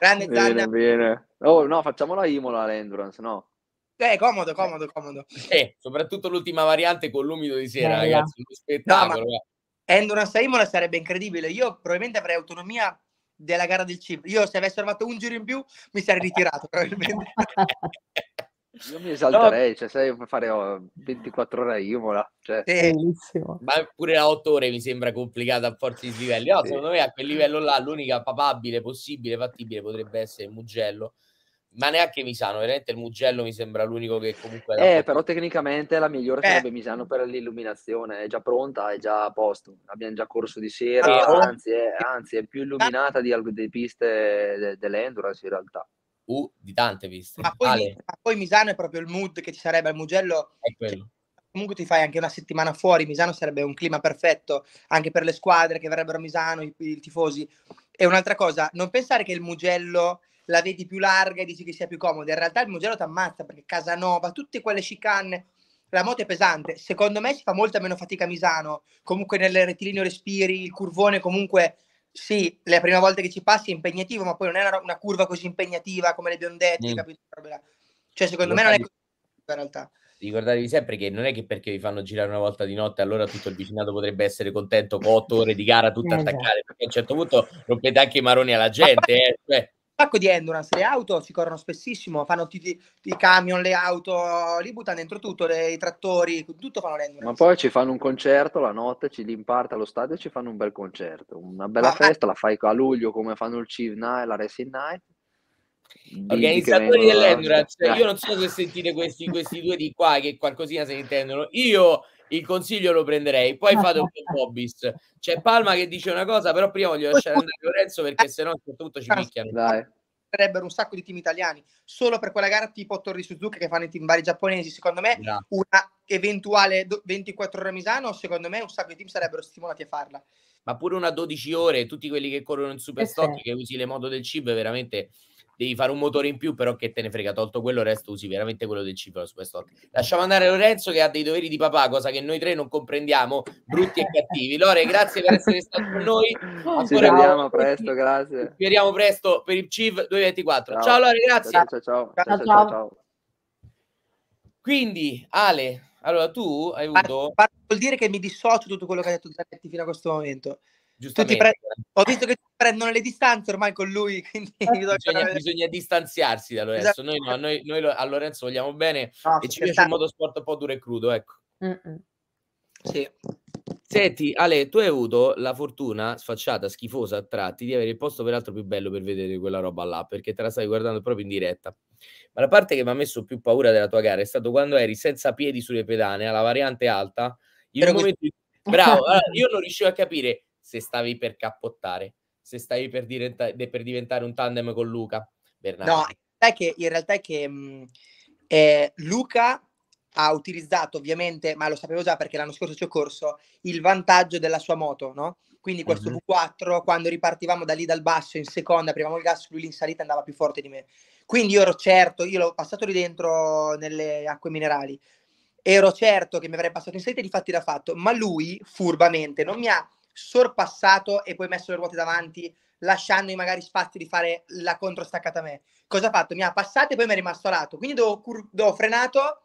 Grande bene, Zanna. bene. Oh, no, facciamo la Imola all'Endurance, no? Eh, comodo, comodo, comodo. Eh, soprattutto l'ultima variante con l'umido di sera, Bella. ragazzi. Uno spettacolo. No, ma... Endon Saimola sarebbe incredibile. Io probabilmente avrei autonomia della gara del Cipro. Io se avessero fatto un giro in più mi sarei ritirato probabilmente. Io mi esalterei, no. cioè sai, fare oh, 24 ore a Imola, cioè. Sì. Bellissimo. ma pure la 8 ore mi sembra complicata a forza di livelli. No, sì. secondo me a quel livello là l'unica papabile, possibile, fattibile potrebbe essere il Mugello, ma neanche Misano, veramente il Mugello mi sembra l'unico che comunque... Eh, però tecnicamente la migliore eh. sarebbe Misano per l'illuminazione, è già pronta, è già a posto, abbiamo già corso di sera, ah, anzi, è, anzi, è, più illuminata di alcune piste de- dell'Endurance in realtà. Uh, di tante piste. Ma poi, Ale. ma poi Misano è proprio il mood che ci sarebbe al Mugello. È quello. Cioè, comunque ti fai anche una settimana fuori, Misano sarebbe un clima perfetto anche per le squadre che verrebbero a Misano, i, i tifosi. E un'altra cosa, non pensare che il Mugello la vedi più larga e dici che sia più comoda. In realtà il Mugello ti ammazza perché Casanova, tutte quelle chicane, la moto è pesante. Secondo me si fa molta meno fatica a Misano. Comunque nel rettilineo respiri, il curvone comunque sì, la prima volta che ci passi è impegnativo, ma poi non è una, una curva così impegnativa come le biondette, mm. capito? Cioè secondo me non è così in realtà ricordatevi sempre che non è che perché vi fanno girare una volta di notte allora tutto il vicinato potrebbe essere contento con otto ore di gara tutte eh, attaccate esatto. perché a un certo punto rompete anche i maroni alla gente eh. cioè, sacco di endurance, le auto si corrono spessissimo, fanno tutti i camion, le auto, li buttano dentro tutto, le, i trattori, tutto fanno l'endurance. Ma poi ci fanno un concerto la notte, ci limparta allo stadio e ci fanno un bel concerto, una bella ah, ah. festa, ah. la fai a luglio come fanno il Civ Night, la Racing Night. Organizzatori dell'endurance, eh. io non so se sentite questi, questi due di qua che qualcosina se ne intendono, io il consiglio lo prenderei. Poi fate un po' [laughs] Bobis. C'è Palma che dice una cosa, però prima voglio lasciare [laughs] andare Lorenzo perché sennò soprattutto ci picchiano. Dai. Sarebbero un sacco di team italiani solo per quella gara tipo Torri Suzuki che fanno i team vari giapponesi. Secondo me, no. una eventuale 24 ore a Misano, secondo me un sacco di team sarebbero stimolati a farla. Ma pure una 12 ore, tutti quelli che corrono in eh Superstock, che usi le moto del cibo, veramente devi fare un motore in più, però che te ne frega, tolto quello, resto usi veramente quello del ciclo Superstock. Lasciamo andare Lorenzo che ha dei doveri di papà, cosa che noi tre non comprendiamo, brutti e cattivi. Lore, grazie per essere stato con noi. Ancora Ci vediamo con... presto, grazie. Ci vediamo presto per il CIV 224. Ciao, ciao Lore, grazie. Ciao, ciao, ciao. ciao, ciao. Quindi, Ale, allora tu hai avuto... vuol dire che mi dissocio tutto quello che hai detto fino a questo momento. Tutti pre- ho visto che prendono le distanze ormai con lui, [laughs] quindi eh, bisogna, bisogna distanziarsi da Lorenzo. Esatto. Noi, no, noi, noi, a Lorenzo vogliamo bene no, e ci piace un motorsport un po' duro e crudo, ecco. Sì. Senti, Ale, tu hai avuto la fortuna sfacciata, schifosa a tratti, di avere il posto peraltro più bello per vedere quella roba là, perché te la stai guardando proprio in diretta. Ma la parte che mi ha messo più paura della tua gara è stato quando eri senza piedi sulle pedane, alla variante alta, in un momento... Bravo, [laughs] allora, io non riuscivo a capire se stavi per cappottare, se stavi per, diventa- per diventare un tandem con Luca Bernardi. No, è che, in realtà è che mh, mm, eh, Luca ha utilizzato ovviamente, ma lo sapevo già perché l'anno scorso ci ho corso, il vantaggio della sua moto, no? Quindi questo uh-huh. V4, quando ripartivamo da lì dal basso in seconda, aprivamo il gas, lui in salita andava più forte di me. Quindi io ero certo, io l'ho passato lì dentro nelle acque minerali, ero certo che mi avrei passato in salita e di fatti l'ha fatto, ma lui furbamente non mi ha sorpassato e poi messo le ruote davanti, lasciando magari spazi di fare la controstaccata a me. Cosa ha fatto? Mi ha passato e poi mi è rimasto a lato. Quindi ho cur- frenato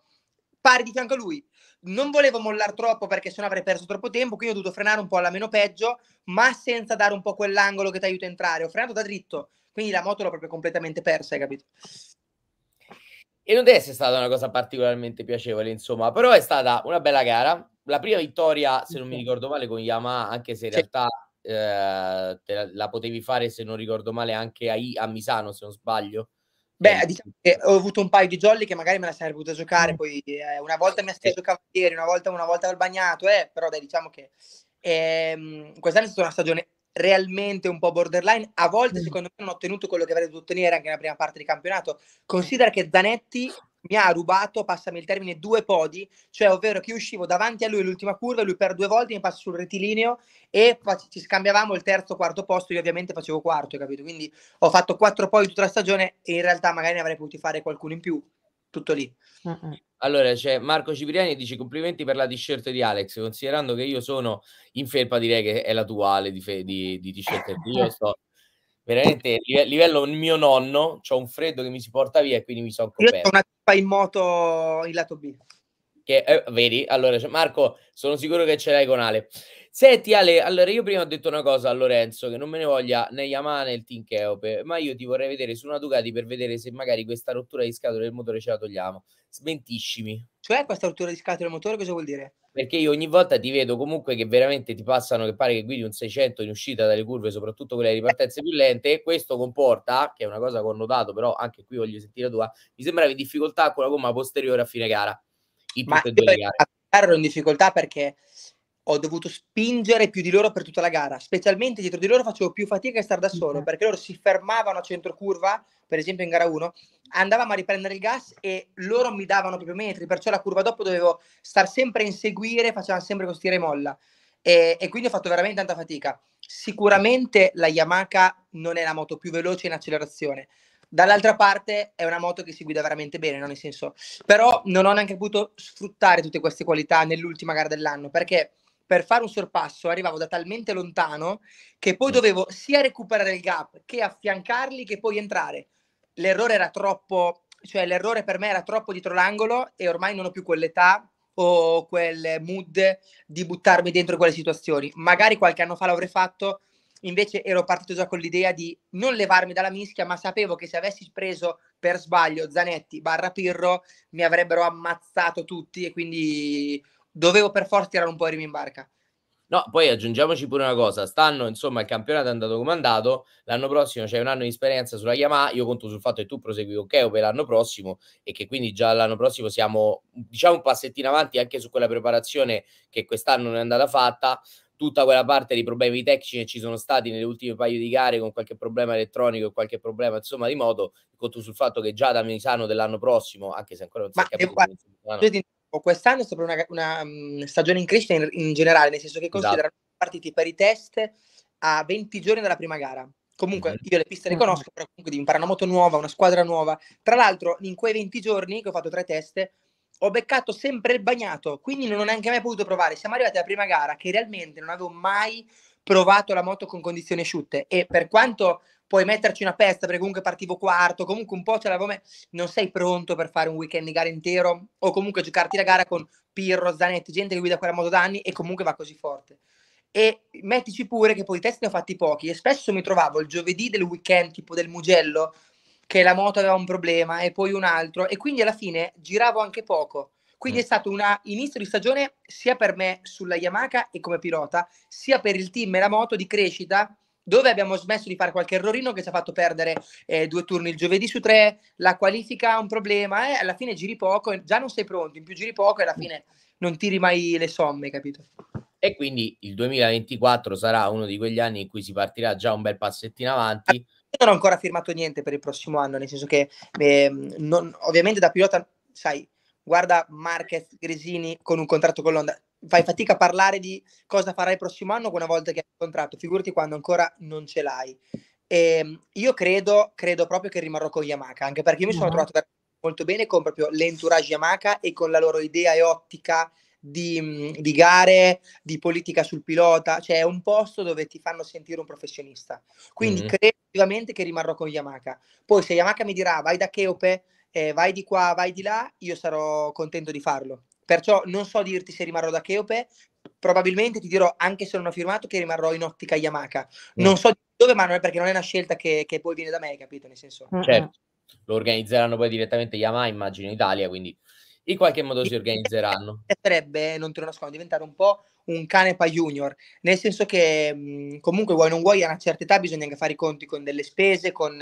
pari di fianco a lui. Non volevo mollar troppo perché sennò avrei perso troppo tempo, quindi ho dovuto frenare un po' alla meno peggio, ma senza dare un po' quell'angolo che ti aiuta a entrare. Ho frenato da dritto, quindi la moto l'ho proprio completamente persa, hai capito? E non deve essere stata una cosa particolarmente piacevole, insomma, però è stata una bella gara. La prima vittoria, se non mi ricordo male, con Yamaha, anche se in realtà eh, la, la, potevi fare, se non ricordo male, anche a, I, a Misano, se non sbaglio. Beh, eh, diciamo che ho avuto un paio di jolly che magari me la sarei potuta giocare, mm. poi eh, una volta mi ha steso Cavalieri, una volta, una volta al bagnato, eh, però dai, diciamo che ehm, quest'anno è stata una stagione realmente un po' borderline, a volte secondo me non ho ottenuto quello che avrei dovuto ottenere anche nella prima parte di campionato. Considera che Zanetti mi ha rubato, passami il termine, due podi, cioè ovvero che io uscivo davanti a lui l'ultima curva, lui per due volte mi passa sul rettilineo e ci scambiavamo il terzo, quarto posto, io ovviamente facevo quarto, capito? Quindi ho fatto quattro podi tutta la stagione e in realtà magari ne avrei potuti fare qualcuno in più, tutto lì. Allora c'è Marco Cipriani che dice complimenti per la t-shirt di Alex, considerando che io sono in felpa direi che è la tua Ale di, fe- di, di t-shirt. [laughs] Io sto veramente livello mio nonno, ho un freddo che mi si porta via e quindi mi sono coperto. Io una tipa in moto in lato B. Che, eh, vedi? Allora, cioè, Marco, sono sicuro che ce l'hai con Ale. Senti Ale, allora io prima ho detto una cosa a Lorenzo, che non me ne voglia né Yamaha né il Team Keope, ma io ti vorrei vedere su una Ducati per vedere se magari questa rottura di scatole del motore ce la togliamo. Smentiscimi. Cioè questa rottura di scatole del motore cosa vuol dire? Perché io ogni volta ti vedo comunque che veramente ti passano, che pare che guidi un 600 in uscita dalle curve, soprattutto quelle di partenze più lente, e questo comporta, che è una cosa che ho notato, però anche qui voglio sentire la tua, mi sembravi difficoltà con la gomma posteriore a fine gara. In tutte ma e due le gare. Ero in difficoltà perché ho dovuto spingere più di loro per tutta la gara, specialmente dietro di loro facevo più fatica a stare da solo, perché loro si fermavano a centro curva, per esempio in gara 1, andavamo a riprendere il gas e loro mi davano proprio metri, perciò la curva dopo dovevo star sempre a inseguire, facevano sempre con stire e molla. E, e quindi ho fatto veramente tanta fatica. Sicuramente la Yamaha non è la moto più veloce in accelerazione, dall'altra parte è una moto che si guida veramente bene, no? nel senso, però non ho neanche potuto sfruttare tutte queste qualità nell'ultima gara dell'anno perché per fare un sorpasso arrivavo da talmente lontano che poi dovevo sia recuperare il gap che affiancarli che poi entrare. L'errore era troppo, cioè l'errore per me era troppo dietro l'angolo e ormai non ho più quell'età o quel mood di buttarmi dentro quelle situazioni. Magari qualche anno fa l'avrei fatto, invece ero partito già con l'idea di non levarmi dalla mischia, ma sapevo che se avessi preso per sbaglio Zanetti barra Pirro mi avrebbero ammazzato tutti e quindi dovevo per forza tirare un po' Rimi in barca. No, poi aggiungiamoci pure una cosa, stanno insomma il campionato è andato comandato, l'anno prossimo c'è un anno di esperienza sulla Yamaha, io conto sul fatto che tu prosegui con Keo per l'anno prossimo e che quindi già l'anno prossimo siamo diciamo un passettino avanti anche su quella preparazione che quest'anno non è andata fatta, tutta quella parte dei problemi tecnici che ci sono stati nelle ultime paio di gare con qualche problema elettronico qualche problema insomma di moto conto sul fatto che già da Misano dell'anno prossimo anche se ancora non si è capito o quest'anno è proprio una, una mm, stagione in crescita in, in, generale, nel senso che esatto. considerano da. partiti per i test a 20 giorni dalla prima gara. Comunque mhm. io le piste le conosco, però comunque di imparare una moto nuova, una squadra nuova. Tra l'altro in quei 20 giorni che ho fatto tre test ho beccato sempre il bagnato, quindi non ho neanche mai potuto provare. Siamo arrivati alla prima gara che realmente non avevo mai provato la moto con condizioni asciutte e per quanto puoi metterci una pesta perché comunque partivo quarto, comunque un po' ce l'avevo me, non sei pronto per fare un weekend di gara intero o comunque giocarti la gara con Pirro, Zanetti, gente che guida quella moto da anni e comunque va così forte. E mettici pure che poi i test ne ho fatti pochi e spesso mi trovavo il giovedì del weekend tipo del Mugello che la moto aveva un problema e poi un altro e quindi alla fine giravo anche poco quindi mm. è stato un inizio di stagione sia per me sulla Yamaha e come pilota, sia per il team e la moto di crescita, dove abbiamo smesso di fare qualche errorino che ci ha fatto perdere eh, due turni il giovedì su tre, la qualifica è un problema, eh, alla fine giri poco, già non sei pronto, in più giri poco e alla fine non tiri mai le somme, capito? E quindi il 2024 sarà uno di quegli anni in cui si partirà già un bel passettino avanti. Io non ho ancora firmato niente per il prossimo anno, nel senso che eh, non, ovviamente da pilota, sai, guarda Marquez Grisini con un contratto con Londra. fai fatica a parlare di cosa farai il prossimo anno una volta che hai il contratto, figurati quando ancora non ce l'hai. E ehm, io credo, credo proprio che rimarrò con Yamaha, anche perché io mi sono trovato molto bene con proprio l'entourage Yamaha e con la loro idea e ottica di, di, gare, di politica sul pilota, cioè è un posto dove ti fanno sentire un professionista. Quindi mm-hmm. credo che rimarrò con Yamaha. Poi se Yamaha mi dirà vai da Cheope, eh, vai di qua, vai di là, io sarò contento di farlo. Perciò non so dirti se rimarrò da Cheope, probabilmente ti dirò, anche se non ho firmato, che rimarrò in ottica Yamaha. Mm. Non mm. so dove, ma non è perché non è una scelta che, che poi viene da me, capito? Nel senso... Certo, lo organizzeranno poi direttamente Yamaha, immagino, in Italia, quindi in qualche modo si organizzeranno. [laughs] Sarebbe, non te lo nascondo, diventare un po' un canepa junior, nel senso che mm, comunque vuoi non vuoi a una certa età bisogna anche fare i conti con delle spese, con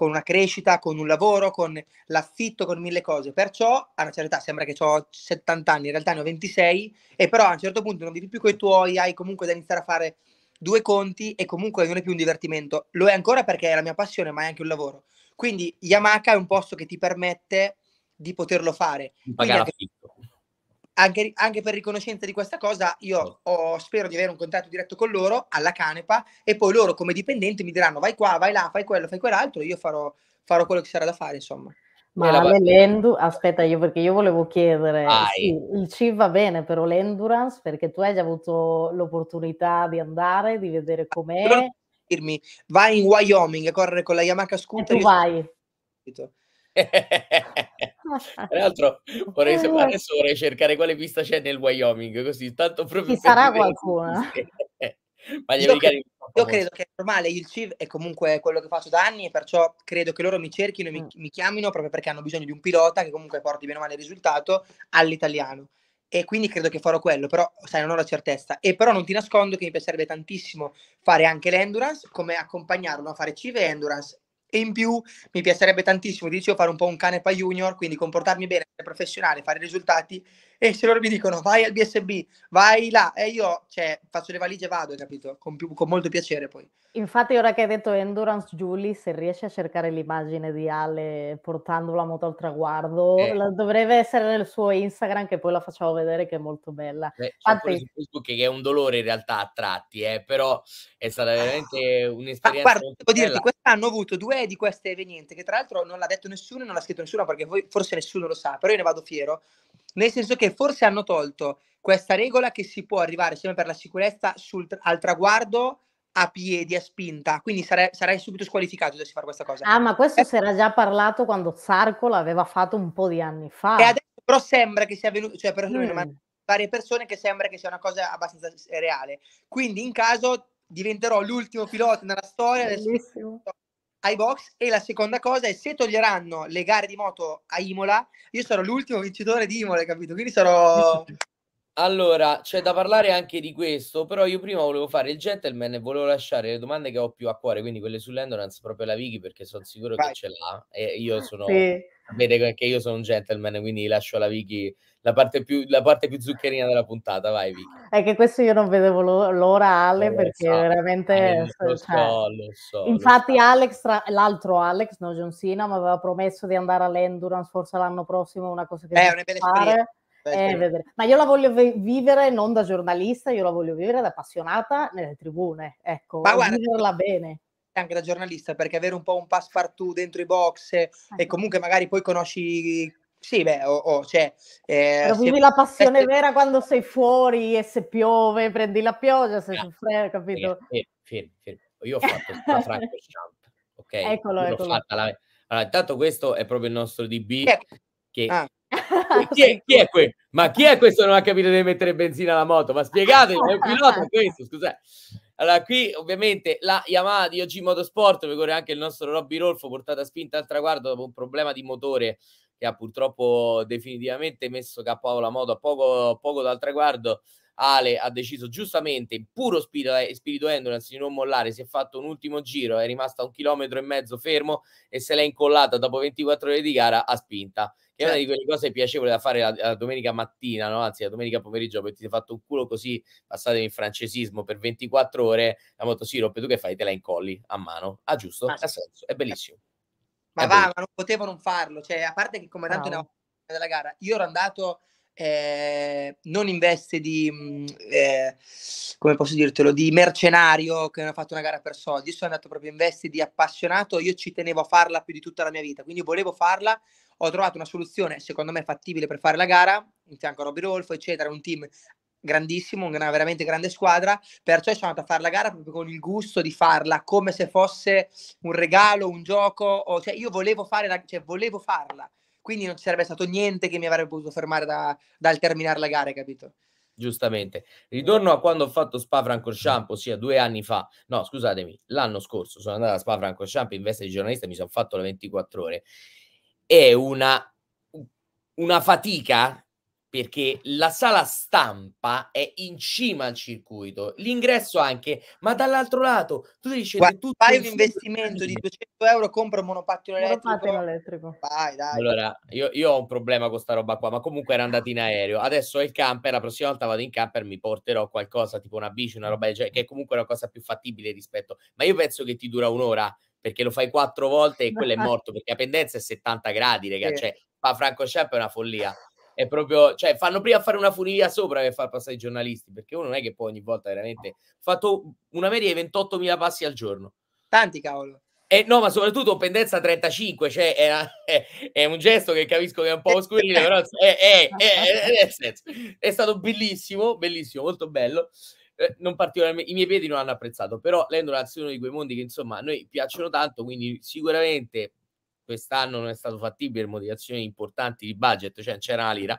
con una crescita, con un lavoro, con l'affitto, con mille cose. Perciò a una certa età sembra che ho 70 anni, in realtà ne ho 26, e però a un certo punto non vivi più con i tuoi, hai comunque da iniziare a fare due conti e comunque non è più un divertimento. Lo è ancora perché è la mia passione, ma è anche un lavoro. Quindi Yamaha è un posto che ti permette di poterlo fare. Pagare affitto anche, anche, per riconoscenza di questa cosa, io ho, spero di avere un contatto diretto con loro alla Canepa e poi loro come dipendenti mi diranno vai qua, vai là, fai quello, fai quell'altro, io farò, farò quello che sarà da fare, insomma. Ma l'Elendu, aspetta io perché io volevo chiedere, sì, il C va bene però l'endurance perché tu hai già avuto l'opportunità di andare, di vedere com'è. Dirmi, vai in Wyoming a correre con la Yamaha Scooter. E tu vai. Io... Tra l'altro vorrei eh, adesso vorrei cercare quale pista c'è nel Wyoming, così tanto proprio... Ci sarà qualcuno. Eh. [laughs] Ma gli io, americani... Credo, io credo che è normale, il CIV è comunque quello che faccio da anni, e perciò credo che loro mi cerchino e mi, mm. mi chiamino proprio perché hanno bisogno di un pilota che comunque porti bene o male il risultato all'italiano e quindi credo che farò quello, però sai, non ho la certezza. E però non ti nascondo che mi piacerebbe tantissimo fare anche l'endurance, come accompagnarlo a fare CIV e endurance e in più mi piacerebbe tantissimo, dicevo, fare un po' un cane pa junior, quindi comportarmi bene, essere professionale, fare risultati e se loro mi dicono vai al BSB, vai là, e io cioè, faccio le valigie e vado, capito? Con, più, con molto piacere poi. Infatti ora che hai detto Endurance Julie, se riesci a cercare l'immagine di Ale portandola molto al traguardo, eh. la, dovrebbe essere nel suo Instagram che poi la facciamo vedere che è molto bella. Beh, Infatti... Facebook che è un dolore in realtà a tratti, eh, però è stata veramente ah. un'esperienza. Ma guarda, devo dirti, quest'anno ho avuto due di queste evenienze che tra l'altro non l'ha detto nessuno, non l'ha scritto nessuno perché voi forse nessuno lo sa, però io ne vado fiero nel senso che forse hanno tolto questa regola che si può arrivare sempre per la sicurezza sul, al traguardo a piedi, a spinta, quindi sare, sarai subito squalificato se si fa questa cosa. Ah, ma questo eh. si era già parlato quando Zarco l'aveva fatto un po' di anni fa. E adesso però sembra che sia venuto, cioè per mm. varie persone che sembra che sia una cosa abbastanza reale. Quindi in caso diventerò l'ultimo pilota nella storia, Bellissimo. adesso ai box e la seconda cosa è se toglieranno le gare di moto a Imola, io sarò l'ultimo vincitore di Imola, capito? Quindi sarò allora, c'è da parlare anche di questo, però io prima volevo fare il gentleman e volevo lasciare le domande che ho più a cuore, quindi quelle sull'endurance proprio la Vicky perché sono sicuro Vai. che ce l'ha e io sono sì. che io sono un gentleman, quindi lascio alla Vicky la parte più, la parte più zuccherina della puntata. Vai, Vicky. È che questo io non vedevo l'ora, Ale, eh, perché so, veramente. Eh, lo, so, cioè, lo so, Infatti, lo so. Alex, tra... l'altro Alex, no, John Cena, mi aveva promesso di andare all'Endurance forse l'anno prossimo, una cosa che. Beh, è una bella fare. esperienza eh, ma io la voglio vivere non da giornalista, io la voglio vivere da appassionata nelle tribune, ecco, ma guarda, viverla bene. Anche da giornalista, perché avere un po' un passepartout dentro i box eh. e ecco. comunque magari poi conosci sì, beh, oh, oh, cioè, eh, vivi se... la passione [laughs] vera quando sei fuori e se piove prendi la pioggia, se ah, soffre, capito? Fermi, fermi, fermi. Io ho fatto la [laughs] Franco Champ, ok? Eccolo, Io eccolo. La... Allora, intanto questo è proprio il nostro DB ecco. ecco. che ah. Chi è, [laughs] chi è que- ma chi è questo che non ha capito di mettere benzina alla moto? Ma spiegate, è un pilota questo, scusate. Allora, qui ovviamente la Yamaha di OG Motorsport, per correre anche il nostro Robby Rolfo, portata spinta al traguardo dopo un problema di motore che ha purtroppo definitivamente messo capo la moto a poco, poco dal traguardo Ale ha deciso giustamente, in puro spirito, eh, spirito endurance, di non mollare. Si è fatto un ultimo giro, è rimasta un chilometro e mezzo fermo e se l'è incollata dopo 24 ore di gara a spinta. Che è una di certo. quelle cose piacevoli da fare la, la domenica mattina, no? anzi la domenica pomeriggio, perché ti sei fatto un culo così, passatemi in francesismo, per 24 ore la moto si motosirop, tu che fai? Te la incolli a mano. Ah giusto? Ah, ha senso, è bellissimo. Ma è va, bellissimo. ma non potevo non farlo, cioè a parte che come tanto no. della gara, io ero andato eh, non in veste di, mm, eh, come posso dirtelo, di mercenario che non ha fatto una gara per soldi, io sono andato proprio in veste di appassionato, io ci tenevo a farla più di tutta la mia vita, quindi volevo farla, ho trovato una soluzione secondo me fattibile per fare la gara, in fianco a Robby Rolfo, eccetera, un team grandissimo, una veramente grande squadra, perciò sono andato a fare la gara proprio con il gusto di farla, come se fosse un regalo, un gioco, o, cioè io volevo, fare la, cioè, volevo farla, quindi non ci sarebbe stato niente che mi avrebbe potuto fermare da, dal terminare la gara, capito? Giustamente. Ritorno a quando ho fatto Spa Francorchamps, ossia due anni fa, no scusatemi, l'anno scorso sono andato a Spa Francorchamps in veste di giornalista, mi sono fatto le 24 ore. È una, una fatica perché la sala stampa è in cima al circuito, l'ingresso anche, ma dall'altro lato tu devi scegliere tutto. Fai un investimento di 200 euro, compra un monopattino elettrico. elettrico. Vai, dai. Allora, io, io, ho un problema con sta roba qua, ma comunque era andato in aereo. Adesso ho il camper, la prossima volta vado in camper mi porterò qualcosa, tipo una bici, una roba del genere, che è comunque una cosa più fattibile rispetto. Ma io penso che ti dura un'ora, perché lo fai quattro volte e quello è morto, perché la pendenza è 70 gradi, [laughs] ragazzi. Sì. Cioè, fa Franco Champ è una follia è proprio, cioè fanno prima fare una furia sopra che far passare i giornalisti, perché uno non è che poi ogni volta veramente ha fatto una media di 28.000 passi al giorno. Tanti cavolo. E no, ma soprattutto pendenza 35, cioè è, una, è, è, un gesto che capisco che è un po' oscurino, eh, però è, è, stato bellissimo, bellissimo, molto bello. Eh, non particolarmente, i miei piedi non hanno apprezzato, però l'Endurance è uno di quei mondi che insomma a noi piacciono tanto, quindi sicuramente quest'anno non è stato fattibile per motivazioni importanti di budget, cioè c'era la lira,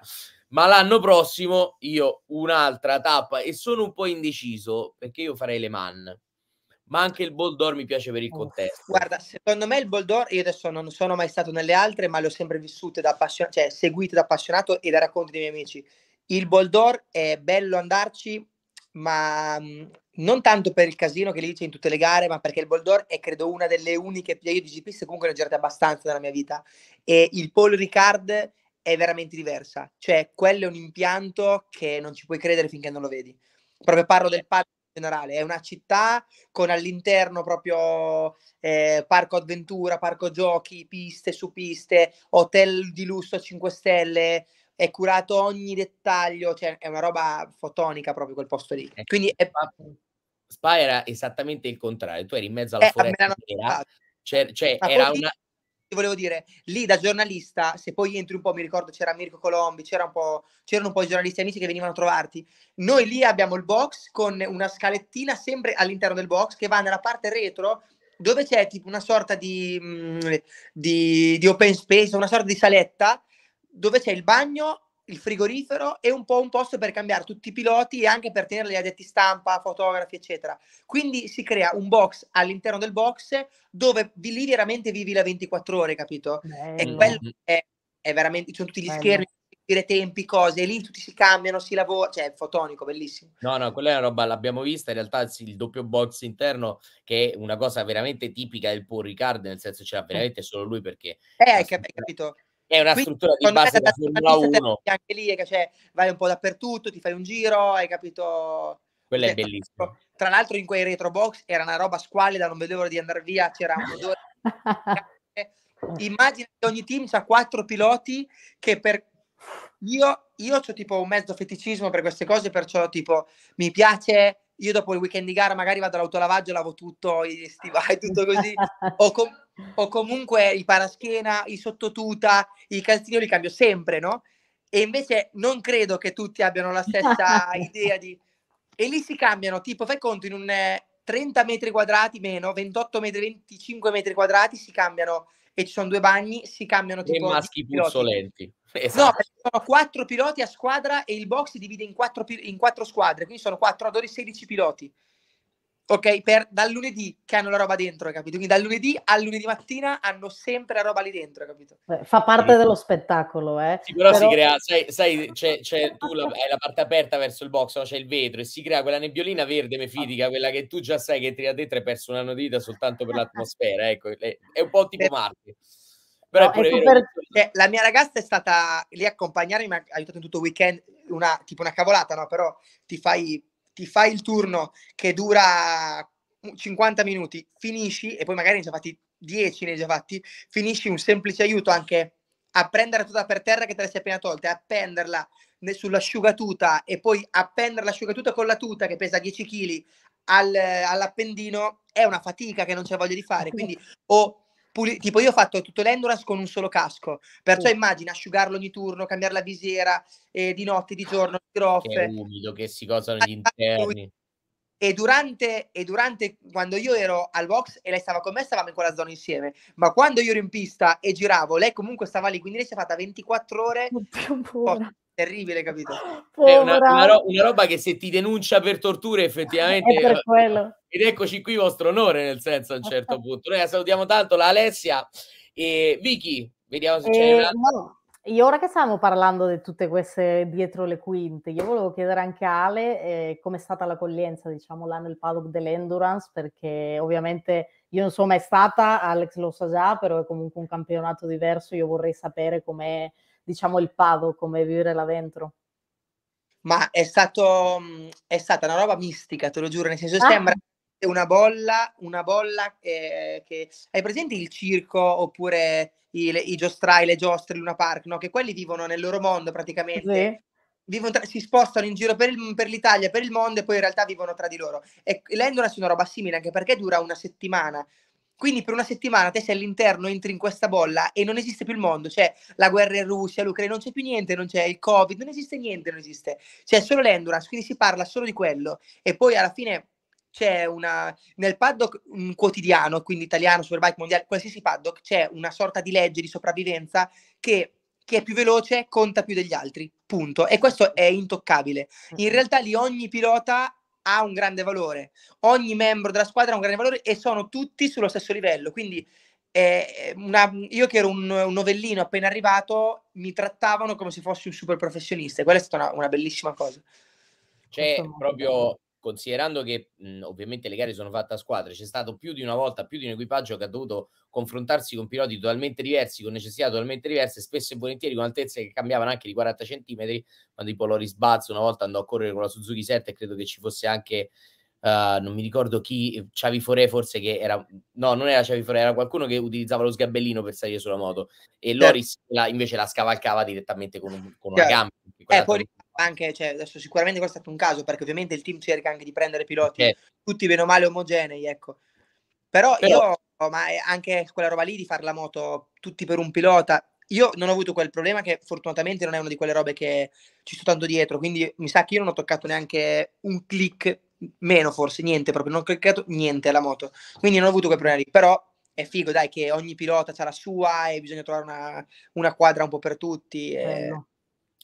ma l'anno prossimo io un'altra tappa e sono un po' indeciso perché io farei Le man. Ma anche il Boldor mi piace per il contesto. Guarda, secondo me il Boldor, io adesso non sono mai stato nelle altre, ma le ho sempre vissute da appassionato, cioè seguite da appassionato e da racconti dei miei amici. Il Boldor è bello andarci, ma mm, non tanto per il casino che lì c'è in tutte le gare, ma perché il Boldor è credo una delle uniche io di GP, comunque ne ho girate abbastanza nella mia vita. E il Paul Ricard è veramente diversa, cioè quello è un impianto che non ci puoi credere finché non lo vedi. Proprio parlo del certo. palco in generale, è una città con all'interno proprio eh, parco avventura, parco giochi, piste su piste, hotel di lusso a 5 stelle, è curato ogni dettaglio, cioè è una roba fotonica proprio quel posto lì. Quindi è Spa era esattamente il contrario, tu eri in mezzo alla eh, foresta nera, cioè, cioè era una... Ti volevo dire, lì da giornalista, se poi entri un po', mi ricordo c'era Mirko Colombi, c'era un po', c'erano un po' i giornalisti amici che venivano a trovarti, noi lì abbiamo il box con una scalettina sempre all'interno del box che va nella parte retro dove c'è tipo una sorta di, mm, di, di open space, una sorta di saletta dove c'è il bagno il frigorifero e un po' un posto per cambiare tutti i piloti e anche per tenere gli addetti stampa, fotografi, eccetera. Quindi si crea un box all'interno del box dove vi, lì veramente vivi la 24 ore, capito? Bello. E quello è, è veramente, sono tutti gli Bello. schermi, tempi, cose, e lì tutti si cambiano, si lavora, cioè è fotonico, bellissimo. No, no, quella è una roba, l'abbiamo vista, in realtà sì, il doppio box interno che è una cosa veramente tipica del Paul Ricard, nel senso c'era cioè, eh. veramente solo lui perché... Eh, hai capito? è una Quindi, struttura di base della Formula 1. Anche lì, cioè, vai un po' dappertutto, ti fai un giro, hai capito? Quella cioè, è bellissima. Tra l'altro in quei retro box era una roba squallida, non vedevo l'ora di andare via, c'era un odore. [laughs] Immagina che ogni team ha quattro piloti che per... Io, io ho tipo un mezzo feticismo per queste cose, perciò tipo mi piace io dopo il weekend di gara magari vado all'autolavaggio, lavo tutto, gli stivali, ah. tutto così, [laughs] o, com- o, comunque i paraschena, i sottotuta, i calzini li cambio sempre, no? E invece non credo che tutti abbiano la stessa [laughs] idea di... E lì si cambiano, tipo fai conto in un 30 eh, metri quadrati meno, 28 metri, 25 metri quadrati si cambiano e ci sono due bagni, si cambiano tipo... E maschi puzzolenti. Esatto. No, perché sono quattro piloti a squadra e il box si divide in quattro, in quattro squadre, quindi sono quattro ad ore 16 piloti. Ok, per, dal lunedì che hanno la roba dentro, capito? Quindi dal lunedì al lunedì mattina hanno sempre la roba lì dentro, capito? Eh, fa parte sì. dello spettacolo, eh. Sì, però, però... si crea, sai, sai c'è, c'è tu la, hai la parte aperta verso il box, no? c'è il vetro e si crea quella nebbiolina verde mefitica, quella che tu già sai che tira dentro hai perso una notita soltanto per [laughs] l'atmosfera, ecco, è un po' tipo eh, Marte. Però no, è pure super... la mia ragazza è stata lì a accompagnarmi, mi ha aiutato in tutto il weekend, una, tipo una cavolata, no? Però ti fai, ti fai il turno che dura 50 minuti, finisci e poi magari ne hai già fatti 10, ne hai già fatti, finisci un semplice aiuto anche a prendere tutta per terra che te la sei appena tolta, e appenderla sull'asciugatuta e poi appendere l'asciugatuta con la tuta che pesa 10 kg al, all'appendino è una fatica che non c'è voglia di fare. Quindi o puli- tipo io ho fatto tutto l'endurance con un solo casco, perciò uh. immagina asciugarlo ogni turno, cambiare la visiera eh, di notte, di giorno, di groffe. Che umido, che si cosano gli interni. E durante, e durante, quando io ero al box e lei stava con me, stavamo in quella zona insieme. Ma quando io ero in pista e giravo, lei comunque stava lì, quindi lei si è fatta 24 ore. oh, terribile, capito? È cioè, una, una, ro- una, roba che se ti denuncia per torture effettivamente... È eh, per eh, quello. Ed eccoci qui vostro onore, nel senso, a un certo [laughs] punto. Noi la salutiamo tanto, la Alessia e Vicky, vediamo se eh, c'è... Una... No. Io ora che stiamo parlando di tutte queste dietro le quinte, io volevo chiedere anche a Ale eh, è stata l'accoglienza, diciamo, là nel paddock dell'Endurance, perché ovviamente io non sono mai stata, Alex lo sa già, però è comunque un campionato diverso, io vorrei sapere com'è diciamo, il pavo, come vivere là dentro. Ma è, stato, mhmm, è stata una roba mistica, te lo giuro, nel senso ah. sembra una bolla, una bolla che, ehm, che, Hai presente il circo oppure i, i giostrai, le giostre, Luna Park, no? Che quelli vivono nel loro mondo praticamente. Sì. Vivono tra, si spostano in giro per, il, per, l'Italia, per il mondo e poi in realtà vivono tra di loro. E l'Endurance è una roba simile anche perché dura una settimana. Quindi per una settimana te sei all'interno, entri in questa bolla e non esiste più il mondo, c'è cioè la guerra in Russia, l'Ucraina, non c'è più niente, non c'è il Covid, non esiste niente, non esiste. C'è solo l'endurance, quindi si parla solo di quello e poi alla fine c'è una nel paddock un quotidiano, quindi italiano, superbike mondiale, qualsiasi paddock, c'è una sorta di legge di sopravvivenza che chi è più veloce conta più degli altri, punto. E questo è intoccabile. In realtà lì ogni pilota ha un grande valore, ogni membro della squadra ha un grande valore e sono tutti sullo stesso livello. Quindi eh, una, io che ero un, un, novellino appena arrivato, mi trattavano come se fossi un super professionista. E quella è stata una, una bellissima cosa. C'è proprio considerando che mh, mhmm, ovviamente le gare sono fatte a squadre, c'è stato più di una volta più di un equipaggio che ha dovuto confrontarsi con piloti totalmente diversi, con necessità totalmente diverse, spesso e volentieri con altezze che cambiavano anche di 40 centimetri, quando tipo Loris Buzz una volta andò a correre con la Suzuki 7 e credo che ci fosse anche Uh, non mi ricordo chi, Chavi Forè forse che era, no non era Chavi Forè, era qualcuno che utilizzava lo sgabellino per salire sulla moto e certo. Loris la, invece la scavalcava direttamente con, un, con una gamba. Eh, poi, anche, cioè, adesso sicuramente questo è stato un caso, perché ovviamente il team cerca anche di prendere piloti eh. tutti bene o male omogenei, ecco. Però, Però, io, oh, ma anche quella roba lì di fare la moto tutti per un pilota, io non ho avuto quel problema che fortunatamente non è una di quelle robe che ci sto tanto dietro, quindi mi sa che io non ho toccato neanche un click meno forse, niente proprio, non ho cliccato niente alla moto, quindi non ho avuto quel problema lì, però è figo dai che ogni pilota ha la sua e bisogna trovare una, una quadra un po' per tutti. E... no.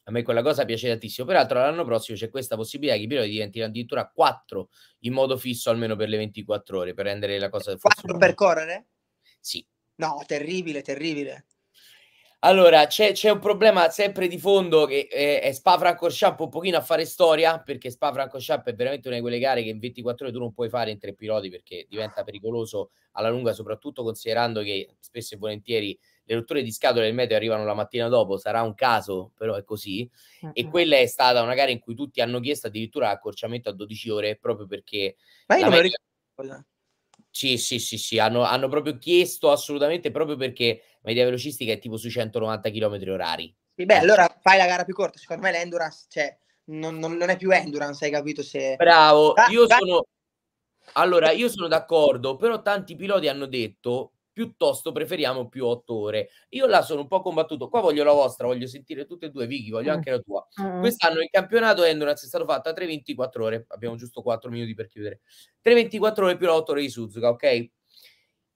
A me quella cosa piace tantissimo. Peraltro l'anno prossimo c'è questa possibilità che i piloti diventino addirittura 4 in modo fisso almeno per le 24 ore, per rendere la cosa... 4 per correre? Sì. No, terribile, terribile. Allora, c'è, c'è, un problema sempre di fondo che eh, è Spa-Francorchamps un pochino a fare storia, perché Spa-Francorchamps è veramente una di quelle gare che in 24 ore tu non puoi fare in tre piloti perché diventa pericoloso alla lunga, soprattutto considerando che spesso e volentieri le rotture di scatole del meteo arrivano la mattina dopo, sarà un caso, però è così. Uh-huh. E mm. quella è stata una gara in cui tutti hanno chiesto addirittura l'accorciamento a 12 ore proprio perché... Ma io non me lo ricordo. Sì, sì, sì, sì, hanno, hanno, proprio chiesto assolutamente proprio perché media velocistica è tipo sui 190 km orari. Sì, beh, eh. allora fai la gara più corta, secondo me l'endurance, cioè, non, non, non è più endurance, hai capito se... Bravo, ah, io ah, sono... Allora, io sono d'accordo, però tanti piloti hanno detto piuttosto preferiamo più otto ore. Io là sono un po' combattuto, qua voglio la vostra, voglio sentire tutte e due, Vicky, voglio mm. anche la tua. Mm. Quest'anno il campionato Endurance è stato fatto a 3,24 ore, abbiamo giusto 4 minuti per chiudere, 3,24 ore più la 8 ore di Suzuka, ok?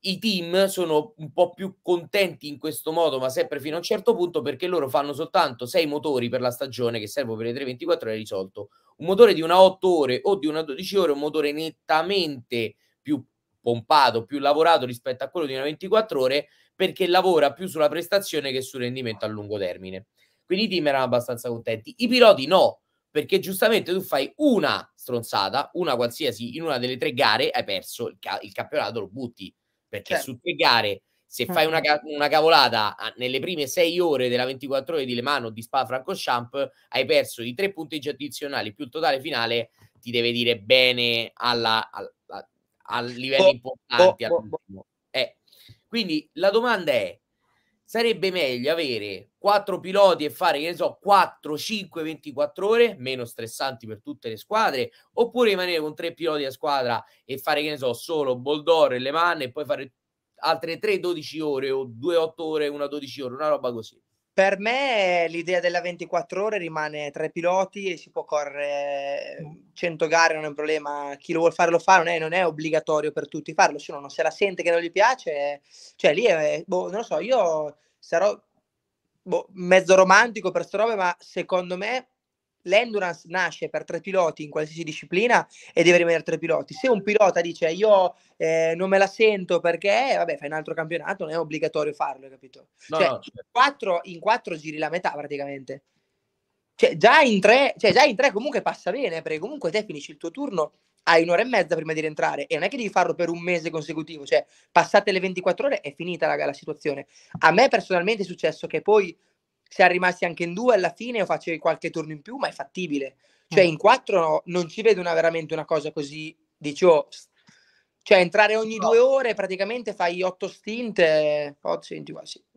I team sono un po' più contenti in questo modo, ma sempre fino a un certo punto, perché loro fanno soltanto 6 motori per la stagione che servono per le 3,24 ore risolto. Un motore di una 8 ore o di una 12 ore, un motore nettamente pompato, più lavorato rispetto a quello di una 24 ore, perché lavora più sulla prestazione che sul rendimento a lungo termine. Quindi i team erano abbastanza contenti. I piloti no, perché giustamente tu fai una stronzata, una qualsiasi, in una delle tre gare hai perso il, ca- il campionato, lo butti. Perché certo. su tre gare, se fai una, mm. ca- una cavolata nelle prime sei ore della 24 ore di Le Mans o di Spa Francorchamps, hai perso i tre punteggi addizionali più il totale finale, ti deve dire bene alla, alla a livelli oh, importanti. Oh, oh, eh. Quindi la domanda è, sarebbe meglio avere quattro piloti e fare, che ne so, 4, 5, 24 ore, meno stressanti per tutte le squadre, oppure rimanere con tre piloti a squadra e fare, che ne so, solo Boldore, Le Manne e poi fare altre 3, 12 ore o 2, 8 ore, una 12 ore, una roba così. Per me l'idea della 24 ore rimane tra i piloti e si può correre 100 mm. ehm, gare, non è un problema, chi lo vuole fare lo fa, non è, non è obbligatorio per tutti farlo, se uno non se la sente che non gli piace, cioè lì è, boh, non lo so, io sarò boh, mezzo romantico per queste robe, ma secondo me l'endurance nasce per tre piloti in qualsiasi disciplina e deve rimanere tre piloti. Se un pilota dice io eh, non me la sento perché, vabbè, fai un altro campionato, non è obbligatorio farlo, capito? No, cioè, no, certo. in, quattro, in, quattro, giri la metà praticamente. Cioè già, in tre, cioè, già in tre comunque passa bene, perché comunque te finisci il tuo turno, hai un'ora e mezza prima di rientrare e non è che devi farlo per un mese consecutivo, cioè passate le 24 ore è finita la, la situazione. A me personalmente è successo che poi siamo rimasti anche in due alla fine o facevi qualche turno in più, ma è fattibile. Cioè mm. in quattro no, non ci vedo una, veramente una cosa così, dicevo, oh, cioè entrare ogni no. due ore praticamente fai otto stint, e... oh, senti,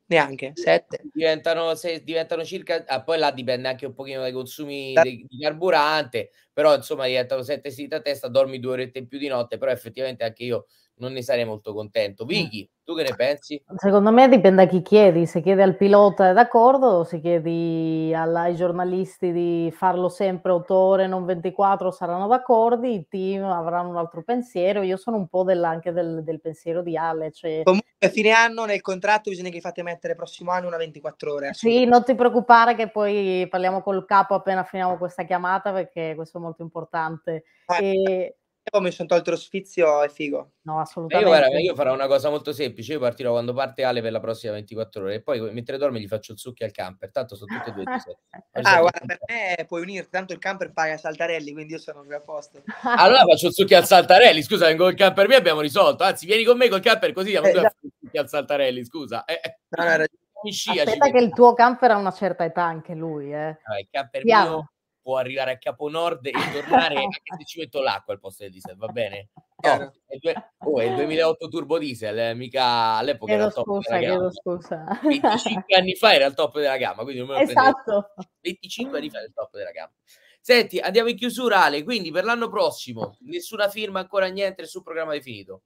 neanche, sette. Diventano, se, diventano circa, ah, poi là dipende anche un pochino dai consumi da... di, di, carburante, però insomma diventano sette stint a testa, dormi due orette in più di notte, però effettivamente anche io non ne sarei molto contento. Eh. Vicky, tu che ne pensi? Secondo me dipende da chi chiedi, se chiedi al pilota è d'accordo, se chiedi alla, ai giornalisti di farlo sempre 8 ore, non 24, saranno d'accordo, i team avranno un altro pensiero, io sono un po' della, anche del, del, pensiero di Ale. Cioè... Comunque a fine anno nel contratto bisogna che fate mettere prossimo anno una 24 ore. Sì, non ti preoccupare che poi parliamo col capo appena finiamo questa chiamata perché questo è molto importante. Ah, e mi sono tolto lo sfizio, è figo. No, assolutamente. Io, guarda, io, farò una cosa molto semplice, io partirò quando parte Ale per la prossima 24 ore e poi mentre dorme gli faccio il succhio al camper, tanto sono tutte e due. [laughs] ah, guarda, per me puoi unirti, tanto il camper paga Saltarelli, quindi io sono a posto. [laughs] allora faccio il succhio al Saltarelli, scusa, vengo col camper mio abbiamo risolto, anzi vieni con me col camper così siamo eh, due esatto. al Saltarelli, scusa. Eh. eh. No, no, scia, Aspetta che il tuo camper ha una certa età anche lui, eh. No, ah, il camper Piano. mio può arrivare a Capo Nord e tornare [laughs] e ci metto l'acqua al posto del diesel, va bene? No, è, oh, è il 2008 turbo diesel, eh, mica all'epoca chiedo era top scusa, della gamma. Scusa. 25 anni fa era il top della gamma, quindi non me lo esatto. 25 anni fa era il top della gamma. Senti, andiamo in chiusura Ale, quindi per l'anno prossimo nessuna firma, ancora niente, nessun programma definito.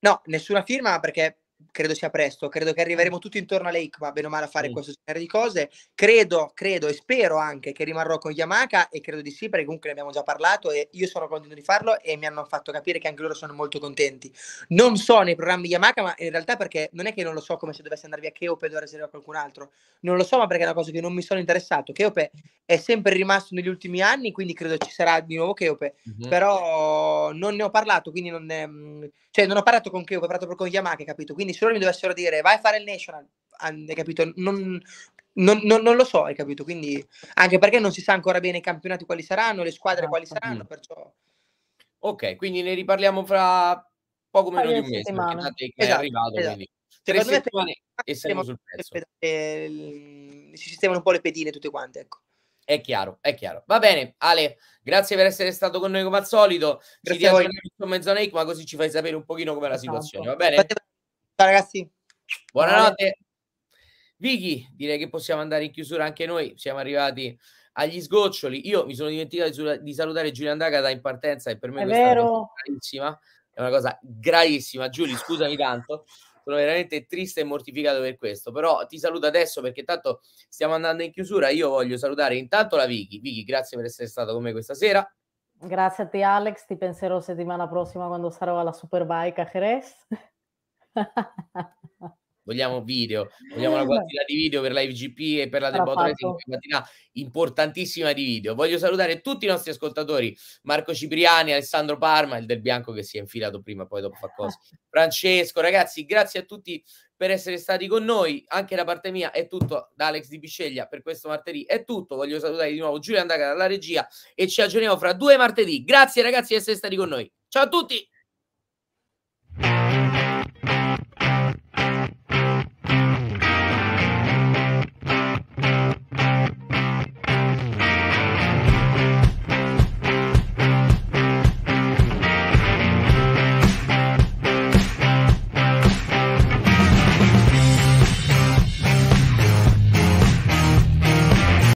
No, nessuna firma perché credo sia presto, credo che arriveremo tutti intorno alle ICMA, bene o male, a fare mm. questo genere di cose. Credo, credo e spero anche che rimarrò con Yamaha e credo di sì, perché comunque ne abbiamo già parlato e io sono contento di farlo e mi hanno fatto capire che anche loro sono molto contenti. Non so nei programmi Yamaha, ma in realtà perché non è che non lo so come se dovesse andare via Cheope e dovrei essere qualcun altro, non lo so, ma perché è una cosa che non mi sono interessato. Cheope è sempre rimasto negli ultimi anni, quindi credo ci sarà di nuovo Cheope, mm-hmm. però non ne ho parlato, quindi non, è, cioè, non ho parlato con Cheope, ho parlato proprio con Yamaha, capito? Quindi quindi se loro mi dovessero dire vai a fare il national, hai capito? Non, non, non, non, lo so, hai capito? Quindi anche perché non si sa ancora bene i campionati quali saranno, le squadre esatto. quali saranno, mm. perciò... Ok, quindi ne riparliamo fra poco meno di un mese, perché è esatto, arrivato, esatto. tre Secondo settimane e saremo sul pezzo. si sistemano un po' le pedine tutte quante, ecco. È chiaro, è chiaro. Va bene, Ale, grazie per essere stato con noi come al solito. Grazie ci ti aggiorniamo in zona IC, ma così ci fai sapere un pochino com'è la esatto. situazione, va bene? Fate Ciao ragazzi. Buonanotte. Vicky, direi che possiamo andare in chiusura anche noi. Siamo arrivati agli sgoccioli. Io mi sono dimenticato di salutare Giulia Andagata in partenza e per me è vero. una cosa gravissima. È una cosa gravissima. Giulia, scusami tanto. Sono veramente triste e mortificato per questo, però ti saluto adesso perché tanto stiamo andando in chiusura. Io voglio salutare intanto la Vicky. Vicky, grazie per essere stata con me questa sera. Grazie a te Alex, ti penserò settimana prossima quando sarò alla Superbike a Jerez vogliamo video, vogliamo una [laughs] quantità di video per la IGP e per la Debotolese, una quantità importantissima di video. Voglio salutare tutti i nostri ascoltatori, Marco Cipriani, Alessandro Parma, il del bianco che si è infilato prima, poi dopo fa cose, [laughs] Francesco, ragazzi, grazie a tutti per essere stati con noi, anche da parte mia è tutto da Alex Di Bisceglia per questo martedì, è tutto, voglio salutare di nuovo Giulia Andaga dalla regia e ci aggiorniamo fra due martedì, grazie ragazzi di essere stati con noi, ciao a tutti!